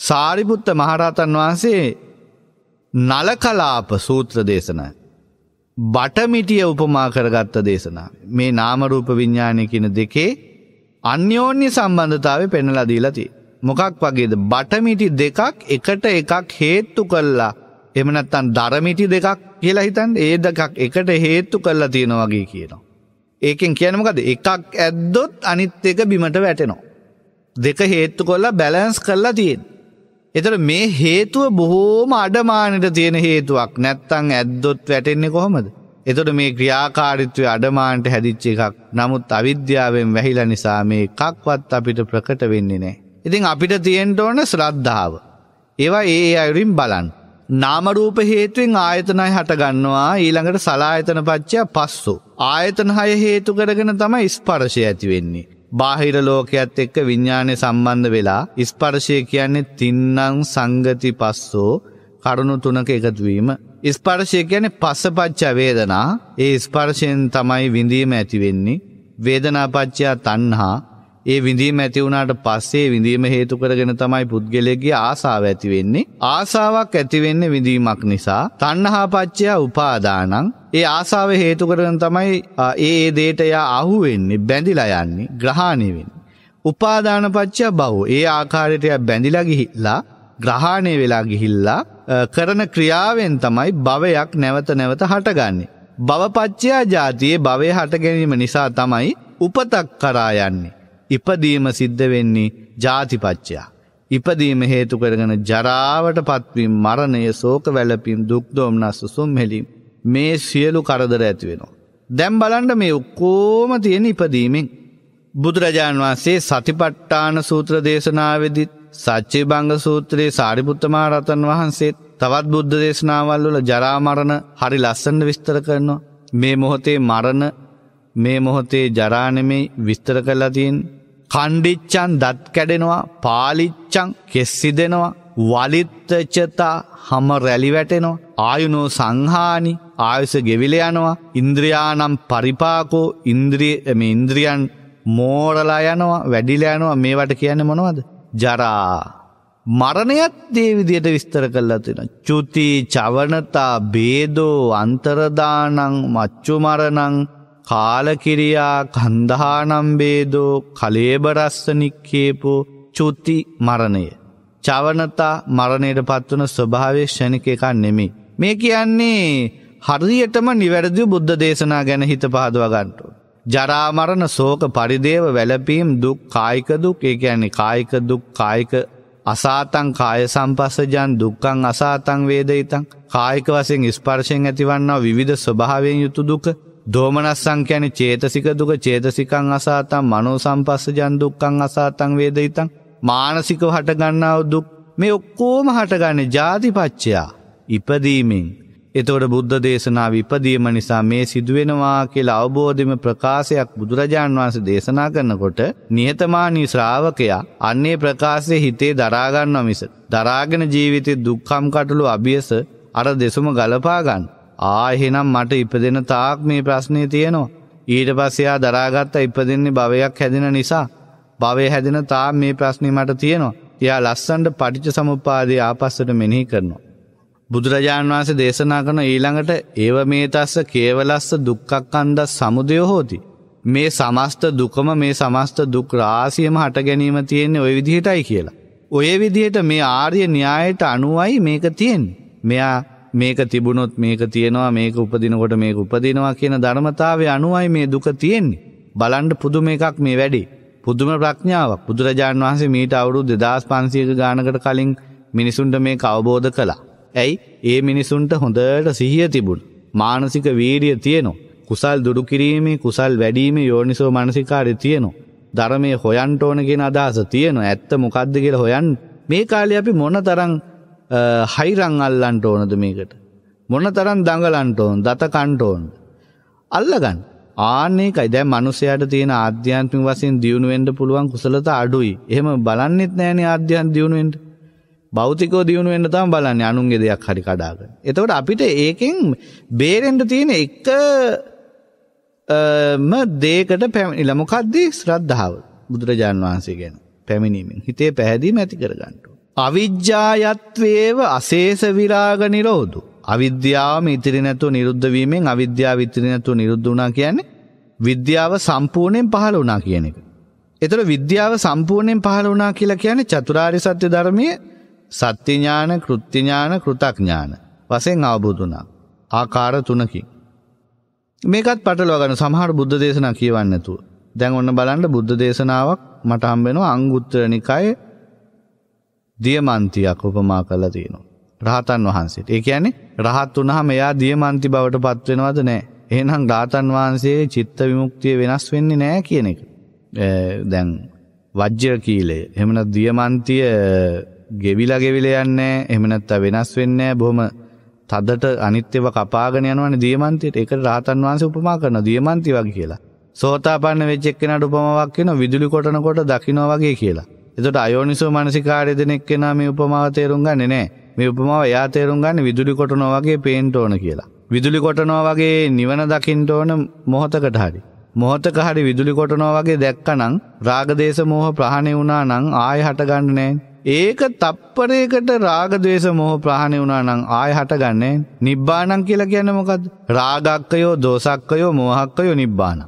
සාරිපුත්ත මහරහතන් වහන්සේ නලකලාප සූත්‍ර දේශනයි. බටමිටිය උපමා කරගත්ත දේශනා. මේ නාමරූප විඤ්ඥානය කියන දෙකේ අන්‍යෝන්‍ය සම්බන්ධතාව පෙන්නලා දීලති. මොකක් වගේද බටමිටි දෙකක් එකට එකක් හේත්තු කල්ලා එමනත්තන් දරමිටි දෙකක් කියලා හිතන් ඒ දෙකක් එකට හේත්තු කල්ලා තියෙනවගේ කියනවා. ඒකෙන් කියනමකද එකක් ඇද්දොත් අනිත් එක බිමට වැටෙනවා. දෙක හේත්තු කොල්ලා බැලන්ස් කරලා තියෙන්. එතට මේ හේතුව බොහෝම අඩමානට තියෙන හේතුවක් නැත්තං ඇද්දොත් වැටෙන්නේ කොහොමද. එතොට මේ ක්‍රියාකාරිත්වය අඩමාන්ට හැදිච්ච එකක් නමුත් අවිද්‍යාවෙන් වැහිලා නිසා මේ එකක්වත් අපිට ප්‍රකට වෙන්නේ නෑ. ඉතින් අපිට තියෙන්ට ඕන ශ්‍රද්ධාව. ඒවා ඒ අයුරින් බලන්. නාමරූප හේතුවෙන් ආයතනයි හටගන්නවා ඊළඟට සලායතන පච්චය පස්සු. ආයතන හය හේතු කරගෙන තමයි ස්පර්ශය ඇතිවෙන්නේ. බාහිර ලෝකයක්ත් එක්ක විඤ්ඥානය සම්බන්ධ වෙලා ස්පර්ශය කියන්නේ තින්නං සංගති පස්සෝ කරුණු තුනක එකතුවීම ස්පර්ශය ගැන පස්සපච්චා වේදනා ඒ ස්පර්ශයෙන් තමයි විඳීම ඇතිවෙන්නේ. වේදනාපච්චා තන්හා ඒ විඳීම ඇති වුණාට පස්සේ විඳීම හේතු කරගෙන තමයි පුද්ගලයෙක්ගේ ආසාව ඇති වෙන්නේ. ආසාවක් ඇති වෙන්නේ විඳීමක් නිසා. තණ්හාපච්චය උපාදානං. ඒ ආසාව හේතු කරගෙන තමයි ඒ ඒ දෙයට යා අහු වෙන්නේ, බැඳිලා යන්නේ, ග්‍රහණය වෙන්නේ. උපාදානපච්චය බහුව. ඒ ආකාරයට යා බැඳිලා ගිහිලා ග්‍රහණය වෙලා ගිහිල්ලා කරන ක්‍රියාවෙන් තමයි භවයක් නැවත නැවත හටගන්නේ. භවපච්චයා ජාතියේ භවය හට ගැනීම නිසා තමයි උපතක් කරා යන්නේ. ඉපදීම සිද්ධ වෙන්නේ ජාතිපච්චයා. ඉපදීම හේතු කරගෙන ජරාවට පත්වීම මරණය සෝක වැළපීම් දුක් දෝමනස් සුම්හෙලීම් මේ සියලු කරදර ඇති වෙනවා. දැන් බලන්න මේ ඔක්කොම තියෙන ඉපදීමෙන් බුදුරජාන් වහන්සේ සතිපට්ඨාන සූත්‍ර දේශනාවෙදිත් සච්චිභංග සූත්‍රයේ සාරිපුත්තමා රතන් වහන්සේත් තවත් බුද්ධ දේශනාවල් වල ජරා මරණ හරි ලස්සනට විස්තර කරනවා. මේ මොහොතේ මරණ මේ මොහොතේ ජරා නෙමෙයි විස්තර කරලා තියෙන්නේ. කණ්ඩිච්චන් දත් කැඩෙනවා, පාලිච්චන් කෙස් සිදෙනවා, වලිත්තචතා හැම රැලි වැටෙනවා, ආයුනෝ සංහානි ආයුෂ ගෙවිල යනවා, ඉන්ද්‍රියානම් පරිපාකෝ ඉන්ද්‍රිය මේ ඉන්ද්‍රියන් මෝරලා යනවා, වැඩිලා යනවා මේවට කියන්නේ මොනවද? ජරා මරණයත් දේවිදියට විස්තර කල්ලා තින. චුති චවනතා බේදෝ අන්තරදානං මච්චුමරණං කාලකිරියා කන්දහානම් බේදෝ කලේබරස්සනික්කේපෝ චුති මරණය. චවනතා මරණයට පත්වන ස්වභාවය ෂණක එකක් නෙමි. මේ කියන්නේ හරියටම නිවැරදි බුද්ධ දේශනා ගැන හිත පහදවගන්නට. ජරාමරණ සෝක පරිදේව වැලපීම් දුක් කායික දුක් ඒ කියන්නේ කායික දුක් කායික අසාතං කාය සම්පස්සජන් දුක්ඛං අසාතං වේදිතං කායික වශයෙන් ස්පර්ශයෙන් ඇතිවන්නා විවිධ ස්වභාවයෙන් යුතු දුක දෝමනස්සං කියන්නේ චේතසික දුක චේතසිකං අසාතං මනෝ සම්පස්සජන් දුක්ඛං අසාතං වේදිතං මානසිකව හටගන්නා දුක් මේ ඔක්කොම හටගන්නේ ಜಾතිපච්චයා ඉපදීමෙන් එතවට බුද්ධ දේශනා විපදීම නිසා මේ සිදුවෙනවා කියලා අවබෝධිම ප්‍රකාශයක් බුදුරජාන් වහන්සේ දේශනා කරනකොට නිහතමානී ශ්‍රාවකයා අන්නේ ප්‍රකාශය හිතේ දරාගන්නවා මිස දරාගෙන ජීවිතේ දුක්ඛම් කටළු අභියස අර දෙසුම ගලපා ගන්න. ආ එහෙනම් මට ඉපදෙන තාක් මේ ප්‍රශ්නේ තියෙනවා. ඊට පස්සේ ආ දරාගත්ත ඉපදෙන්නේ භවයක් හැදෙන නිසා භවය හැදෙන තාක් මේ ප්‍රශ්නේ මට තියෙනවා. එයා ලස්සනට පටිච්ච සමුප්පාදේ ආපස්සට මෙනෙහි කරනවා. බුදුරජාණන් වහන්සේ දේශනා කරන ඊළඟට ඒව මේ තස්ස කේවලස්ස දුක්ඛක්ඛන්ද සමුදය හෝති. මේ සමස්ත දුකම මේ සමස්ත දුක් රාසියම හට ගැනීම තියෙන්නේ ওই විදිහටයි කියලා. ඔය විදිහට මේ ආර්ය න්‍යායට අනුවයි මේක තියෙන්නේ. මෙයා මේක තිබුණොත් මේක තියෙනවා මේක උපදිනකොට මේක උපදිනවා කියන ධර්මතාවය අනුවයි මේ දුක තියෙන්නේ. බලන්ඩ පුදුම එකක් මේ වැඩි. පුදුම ප්‍රඥාවක් බුදුරජාණන් වහන්සේ මීට අවුරුදු 2500ක ගානකට කලින් මිනිසුන්ට මේ අවබෝධ කළා. ඇයි ඒ මිනිසුන්ට හොඳට සිහිය තිබුණ. මානසික වීරිය තියනවා. කුසල් දුඩු කිරීමේ කුසල් වැඩීමේ යෝනිසෝ මනසිකාරය තියනවා. ධර්මය හොයන්ට ඕනගෙන අදහස තියනවා ඇත්ත මොකක්ද කියලා හොයන් මේ කාලෙ අපි මොන තරං හයිරං අල්ලන්ට ඕනද මේකට. මොන තරන් දඟලන්ට ඕන් දත කන්ට ඕන්. අල්ලගන්න ආනෙකයි දැන් මිනිසයාට තියෙන ආධ්‍යාත්මික වශයෙන් දියුණු වෙන්න පුළුවන් කුසලතා අඩුයි. එහෙම බලන්නෙත් නෑනේ ආධ්‍යාත්මික දියුණු වෙන්න. බෞතිකෝ දියුණු වෙන්න තම බලන්න අනුන්ගේ දෙයක් හරි කඩාග. එතවට අපිට ඒකෙන් බේරෙන්ට තියෙන එක ම දේකට පැමිණිල මොකක්දී ශ්‍රද්ධාව බුදුරජාණන් වහන්සේ ගැන පැමිණීමෙන් හිතේ පැහැදීම ඇති කරගන්නට. අවිද්‍යායත්වේව අසේස විරාග නිරෝධු. අවිද්‍යාවම ඉතිරි නැතු නිරුද්ධවීමෙන් අවිද්‍යාව ඉතිරි නැතු නිරුද්ධ වනා කියන්නේ විද්‍යාව සම්පූර්ණයෙන් පහළ වනා කියන එක. එතට විද්‍යාව සම්පූර්ණයෙන් පහළ වනා කියලා කියන්නේ චතුරාරි සත්‍ය ධර්මය සත්‍ය ඥාන, කෘත්‍ය ඥාන, කෘතඥාන වශයෙන් අවබෝධ වුණා. ආකාර තුනකින්. මේකත් පටලවා ගන්න සමහර බුද්ධ දේශනා කියවන්නේ නැතුව. දැන් ඔන්න බලන්න බුද්ධ දේශනාවක් මට හම්බ වෙනවා අංගුත්තර නිකායේ දියමන්තියක් උපමා කරලා තියෙනවා. රහතන් වහන්සේට. ඒ කියන්නේ රහත් වුණාම එයා දියමන්ති බවට පත් වෙනවද නැහැ. එහෙනම් රහතන් වහන්සේ චිත්ත විමුක්තිය වෙනස් වෙන්නේ නැහැ කියන එක. දැන් වජ්ජ කීලය. එහෙම නැත්නම් දියමන්තිය ගෙවිලා ගෙවිලා යන්නේ එහෙම නැත්නම් වෙනස් වෙන්නේ බොහොම තදට අනිත්‍යව කපාගෙන යනවනේ දියමන්තියට ඒකට රාතන් වහන්සේ උපමා කරනවා දියමන්ති වගේ කියලා. සෝතාපන්න වෙච්ච එක්කෙනාට උපමාවක් කියනවා විදුලි කොටනකොට දකින්නවා වගේ කියලා. එතකොට අයෝනිසෝ මානසිකාරය දෙන එක්කෙනා මේ උපමාව තේරුම් ගන්නේ නැහැ. මේ උපමාව එයා තේරුම් ගන්න විදුලි කොටනවා වගේ පේන්න ඕන කියලා. විදුලි කොටනවා වගේ නිවන දකින්න ඕන මොහතකට හරි. මොහතක හරි විදුලි කොටනවා වගේ දැක්කනම් රාගදේශ මෝහ ප්‍රහාණය වුණා නම් ආයෙ හට ගන්න නැහැ. ඒක තප්පරයකට රාගදවේශ මොහ ප්‍රහණය වුණා නම් ආය හටගන්නේ නිබ්බානං කියලා කියන්නේ මොකද්ද? රාගක්කයෝ, දෝසක්කයෝ, මෝහක්කයෝ නිබ්බාන.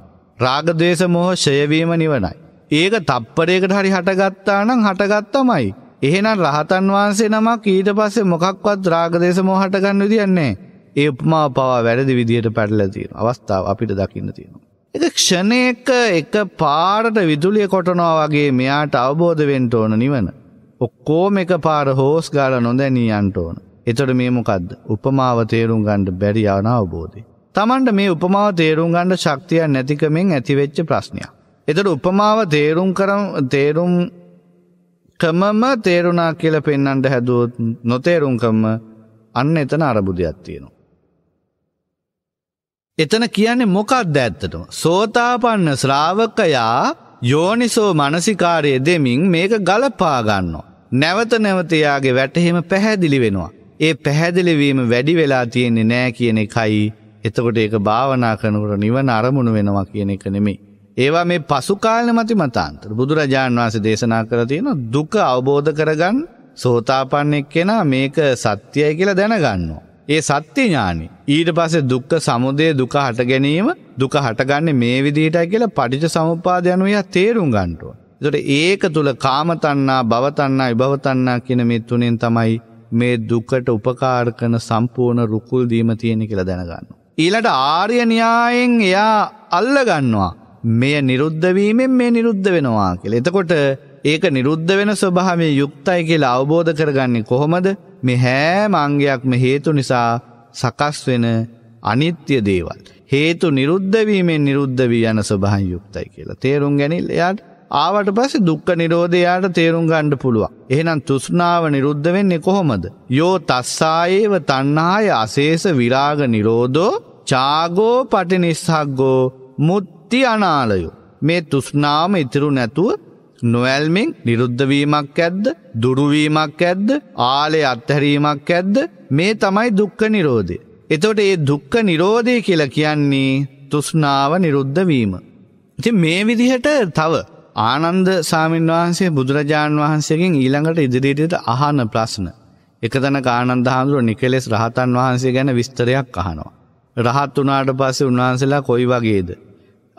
රාගදවේශ මොහ ෂයවීම නිවනයි. ඒක තප්පරයකට හරි හටගත්තා නම් හටගත්තමයි. එහෙනම් රහතන් වහන්සේ නමක් ඊට පස්සේ මොකක්වත් රාගදේශ මොහ හටගන්න විදියක් නැහැ. ඒ උපමාව පවා වැරදි විදියට පැටලලා තියෙන අවස්ථාව අපිට දකින්න තියෙනවා. එක ක්ෂණයක එක පාරට විදුලිය කොටනවා වගේ මෙයාට අවබෝධ වෙන්න ඕන නිවන. ඔක්කෝම එක පාර හෝස් ගාල නොදැනී අන්ට ඕන. එතට මේ මොකක්ද උපමාව තේරුම් ගණ්ඩ බැරි යන අවබෝධය. තමන්ට මේ උපමාව තේරුම් ගණ්ඩ ශක්තියක් නැතිකමෙන් ඇතිවෙච්ච ප්‍රශ්නයක්. එතට උපමාව තේරුම් කරම් තේරුම් කමම තේරුණා කියල පෙන්නන්ට හැදුවත් නොතේරුම්කම්ම අන්න එතන අරබුදයක් තියෙනවා. එතන කියන්නේ මොකක්ද ඇත්තටම. සෝතාපන්න ශ්‍රාවකයා යෝනිසෝ මනසිකාරය දෙමින් මේක ගලපාගන්නවා. නැවත නැවතයාගේ වැටහෙම පැහැදිලි වෙනවා. ඒ පැහැදිලිවීම වැඩි වෙලා තියෙන්නේ නෑ කියන එකයි එතකොට ඒක භාවනා කරනකට නිවන අරමුණු වෙනවා කියන එක නෙමේ. ඒවා මේ පසුකාලන මති මතාන්තර බුදුරජාණන් වහන්සේ දේශනා කර තියෙන දුක අවබෝධ කරගන්න සෝතාපන්නෙක් කෙනා මේක සත්‍යය කියලා දැනගන්නවා. ඒ සත්‍ය ඥානි ඊට පස්සේ දුක්ඛ සමුදය දුක හට ගැනීම දුක හටගන්නේ මේ විදිහටයි කියලා පටිච්ච සමුප්පාද යනුව එයා තේරුම් ගන්නවා. එතට ඒක තුළ කාමතන්නා භවතන්නා විභවතන්නා කියන මේ තුනෙන් තමයි මේ දුකට උපකාර කරන සම්පූර්ණ රුකුල් දීම තියෙන කියලා දැනගන්න. ඊළට ආර්ය න්‍යායෙන් එයා අල්ලගන්නවා. මෙය නිරුද්ධ වීමෙන් මේ නිරුද්ධ වෙනවා කියලා. එතකොට ඒක නිරුද්ධ වෙන ස්වභාවයේ යුක්තයි කියලා අවබෝධ කරගන්නේ කොහොමද? මේ හැම අංගයක්ම හේතු නිසා සකස් වෙන අනිත්‍ය දේවල්. හේතු නිරුද්ධ වීමෙන් නිරුද්ධ වී යන ස්වභාවය යුක්තයි කියලා. තේරුම් ගැනීම එයාට ආවට පස්සේ දුක්ඛ නිරෝධය යාට තේරුම් ගන්න පුළුවන්. එහෙනම් තෘෂ්ණාව නිරුද්ධ වෙන්නේ කොහොමද? යෝ තස්සායේව තණ්හාය අශේෂ විරාග නිරෝධෝ චාගෝ පටිනිස්සග්ගෝ මුත්‍ති අනාලයෝ. මේ තෘෂ්ණාවම ඉතුරු නැතුව නොඇල්මින් නිරුද්ධ වීමක් ඇද්ද? දුරු වීමක් ඇද්ද? ආලේ අත්හැරීමක් ඇද්ද? මේ තමයි දුක්ඛ නිරෝධය. එතකොට මේ දුක්ඛ නිරෝධය කියලා කියන්නේ තෘෂ්ණාව නිරුද්ධ වීම. ඉතින් මේ විදිහට තව ආනන්ද සාමීන් වහන්සේ බුදුරජාණන් වහන්සේගෙන් ඊළඟට ඉදිරියට අහන ප්‍රශ්න. එකතන ආනන්ද හාමුදුරුවෝ නිකලෙස් රහතන් වහන්සේ ගැන විස්තරයක් අහනවා. රහත් වුණාට පස්සේ උන්වහන්සේලා කොයි වගේද?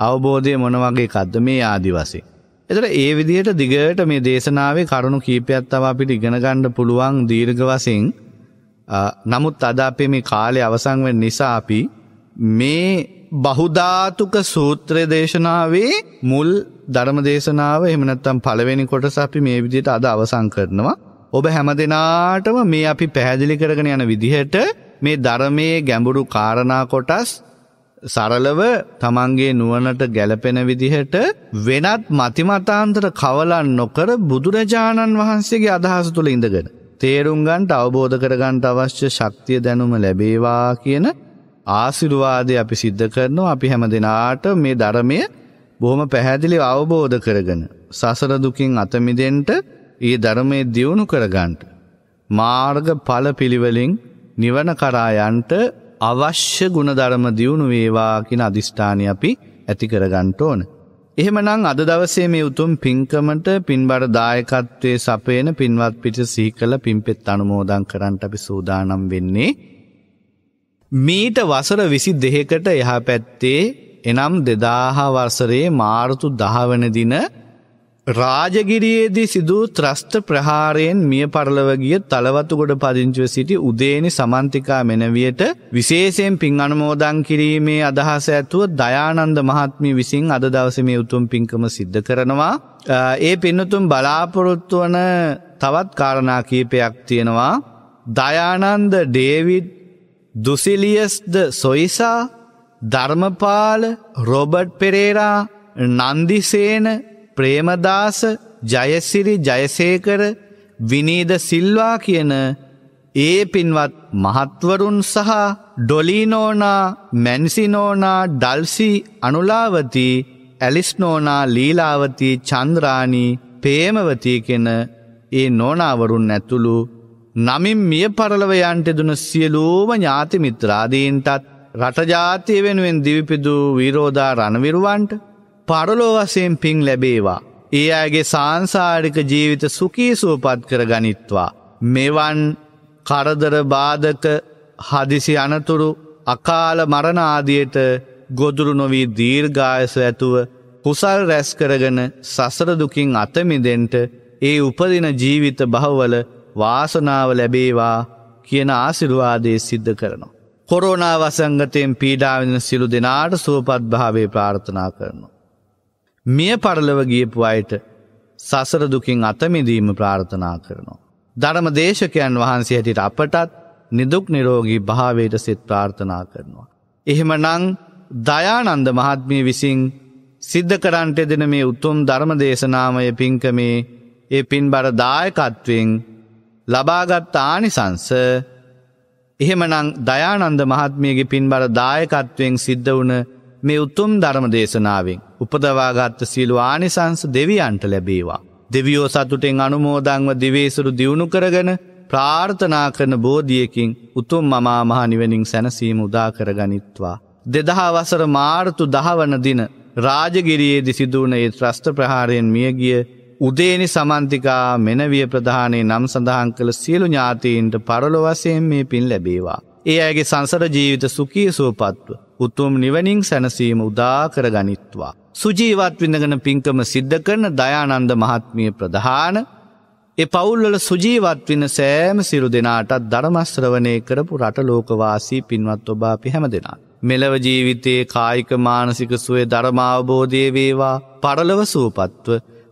අවබෝධය මොන වගේ කද්ද මේ ආදි වශයෙන්. එතකොට ඒ විදිහට දිගට මේ දේශනාවේ කරුණු කීපයක් තව අපිට ඉගෙන ගන්න පුළුවන් දීර්ඝ වශයෙන්. නමුත් අද අපේ මේ කාලේ අවසන් වෙන නිසා අපි මේ බහුධාතුක සූත්‍රය දේශනාවේ මුල් ධර්ම දේශනාව එමනත්තම් පළවෙනි කොටස අපි මේ විදියට අද අවසං කරනවා. ඔබ හැම දෙනාටම මේ අපි පැහැදිලි කරගෙන යන විදිහට මේ ධර්මයේ ගැඹුරු කාරණා කොටස් සරලව තමන්ගේ නුවනට ගැලපෙන විදිහට වෙනත් මතිමතාන්තර කවලන් නොකර බුදුරජාණන් වහන්සේගේ අදහස තුළ ඉඳගෙන. තේරුම්ගන්ට අවබෝධ කරගන්ට අවශ්‍ය ශක්තිය දැනුම ලැබේවා කියන ආසිරුවාදය අපි සිද්ධ කරනවා අපි හැම දෙනාට මේ ධර්මය බොහොම පැහැදිලි අවබෝධ කරගෙන සසර දුකින් අතමිදෙන්ට ඒ ධර්මයේ දියුණු කරගන්නට මාර්ග ඵල පිළිවෙලින් නිවන කරා යන්නට අවශ්‍ය ගුණධර්ම දියුණු වේවා කියන අදිෂ්ඨානය අපි ඇති කරගන්න ඕන. එහෙමනම් අද දවසේ මේ උතුම් පින්කමට පින්බර දායකත්වයේ සපයන පින්වත් පිට සිහි කළ පින්පෙත් අනුමෝදන් කරන්නට අපි සූදානම් වෙන්නේ. මීට වසර විසි දෙහෙකට එහා පැත්තේ එනම් දෙදාහ වසරේ මාර්තු දහවන දින රාජගිරියේදී සිදූ ත්‍රස්ත ප්‍රහාරයෙන් මිය පරලවගිය තලවතුගොඩ පදිංචුව සිටි උදේනි සමන්තිකා මෙනවියට විශේෂයෙන් පින් අනමෝදන් කිරීමේ අදහස ඇතුව දයානන්ද මහත්මි විසින් අද දවස මේ උතුම් පින්කම සිද්ධ කරනවා. ඒ පින්නතුම් බලාපොරොත්තු වන තවත් කාරණා කීපයක් තියෙනවා. දයානන්ද ඩේවිඩ් දුසිලියස්ද සොයිසා ධර්මපාල රොබට් පෙරේරා නන්දිසේන ප්‍රේමදාස ජයසිරි ජයසේකර විනීද සිල්වා කියන ඒ පින්වත් මහත්වරුන් සහ ඩොලීනෝනා මැන්සිනෝනා ඩල්සි අනුලාවති ඇලිස්නෝනා ලීලාවති චන්ද්‍රාණී පේමවති කෙන ඒ නෝනාවරුන් ඇතුළු නමින් මිය පරලව යන්ටෙදුන සියලූම ඥාති මිත්‍රාදීන්ටත් රටජාතිය වෙනුවෙන් දිවිපිදූ විරෝධා රණවිරුවන්ට පරලෝවසයෙන් පින් ලැබේවා. ඒ අයගේ සංසාරික ජීවිත සුකී සුවපත් කර ගනිත්වා. මෙවන් කරදර බාධක හදිසි අනතුරු අකාල මරණආදියට ගොදුරු නොවී දීර්ඝායස ඇතුව කුසල් රැස් කරගෙන සසර දුකින් අතමිදෙන්ට ඒ උපදින ජීවිත බහවල වාසනාව ලැබේවා කියන ආසිරුවාදේ සිද්ධ කරනවා. කොරෝනා වසංගතයෙන් පීඩාවෙන සිලු දෙනාට සුවපත් භාවේ ප්‍රාර්ථනා කරනවා. මිය පරලව ගියපු අයට සසර දුකින් අතමිදීම ප්‍රාර්ථනා කරනවා. ධර්ම දේශකයන් වහන්සේ හැටියට අපටත් නිදුක් නිරෝගී භාවයට සිත් ප්‍රාර්ථනා කරනවා. එහෙම නං දයානන්ද මහත්මිය විසින් සිද්ධ කරන්ට දෙන මේ උතුම් ධර්ම දේශනාමය පින්කමේ ඒ පින් බර දායකත්වෙන් ලබාගත් ආනිසංස එහෙමනං දයානන්ද මහත්මියගේ පින්බර දායකත්වයෙන් සිද්ධ වුණ මේ උතුම් ධර්ම දේශනාවෙන් උපදවාගත්ත සීලු ආනිසංස දෙවියන්ට ලැබේවා. දෙවියෝ සතුටෙන් අනුමෝදංව දිවේසුරු දියුණු කරගෙන ප්‍රාර්ථනා කරන බෝධියකින් උතුම් මමා මහනිවනින් සැනසීම උදා කරගනිත්වා. දෙදහා වසර මාර්තු දහවන දින රාජගිරියේදි සිදුවන ඒ ත්‍රස්ත ප්‍රහාරයෙන් මියගිය උදේනි සමන්තිකා මෙනවිය ප්‍රධානයේ නම් සඳහන් කළ සියලු ඥාතීන්ට පරලොවසයෙන් මේ පින් ලැබේවා. ඒ අයගේ සංසර ජීවිත සුකී සුවපත්ව උතුම් නිවනින් සැනසීම උදා කර ගනිත්වා. සුජීවත් විඳගෙන පින්කම සිද්ධ කරන දයානන්ද මහත්මිය ප්‍රධාන එ පවුල්වල සුජීවත් වන සෑම සිරු දෙනාටත් ධර්මස්ත්‍රවනය කරපු රට ලෝකවාසී පින්වත් ඔබා පිහැම දෙනා. මෙලව ජීවිතයේ කායික මානසික සුවේ ධර්මාවබෝධය වේවා පරලව සූපත්ව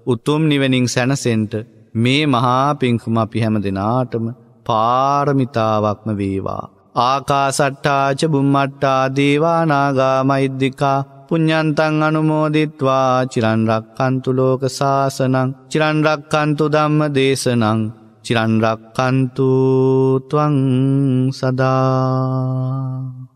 උතුම් නිවනින් සැනසෙන්ට මේ මහා පින්කුම අපි හැම දෙනාටම පාරමිතාවක්ම වේවා. ආකාසට්ටාච බුම්මට්ටා දේවානාගා මෛද්දිකා පුඤ්ඥන්තන් අනුමෝදිත්වා චිරන්රක් කන්තුලෝක සාසනං චිරන්රක් කන්තු දම්ම දේශනං චිරන්රක් කන්තුතුවන් සදා.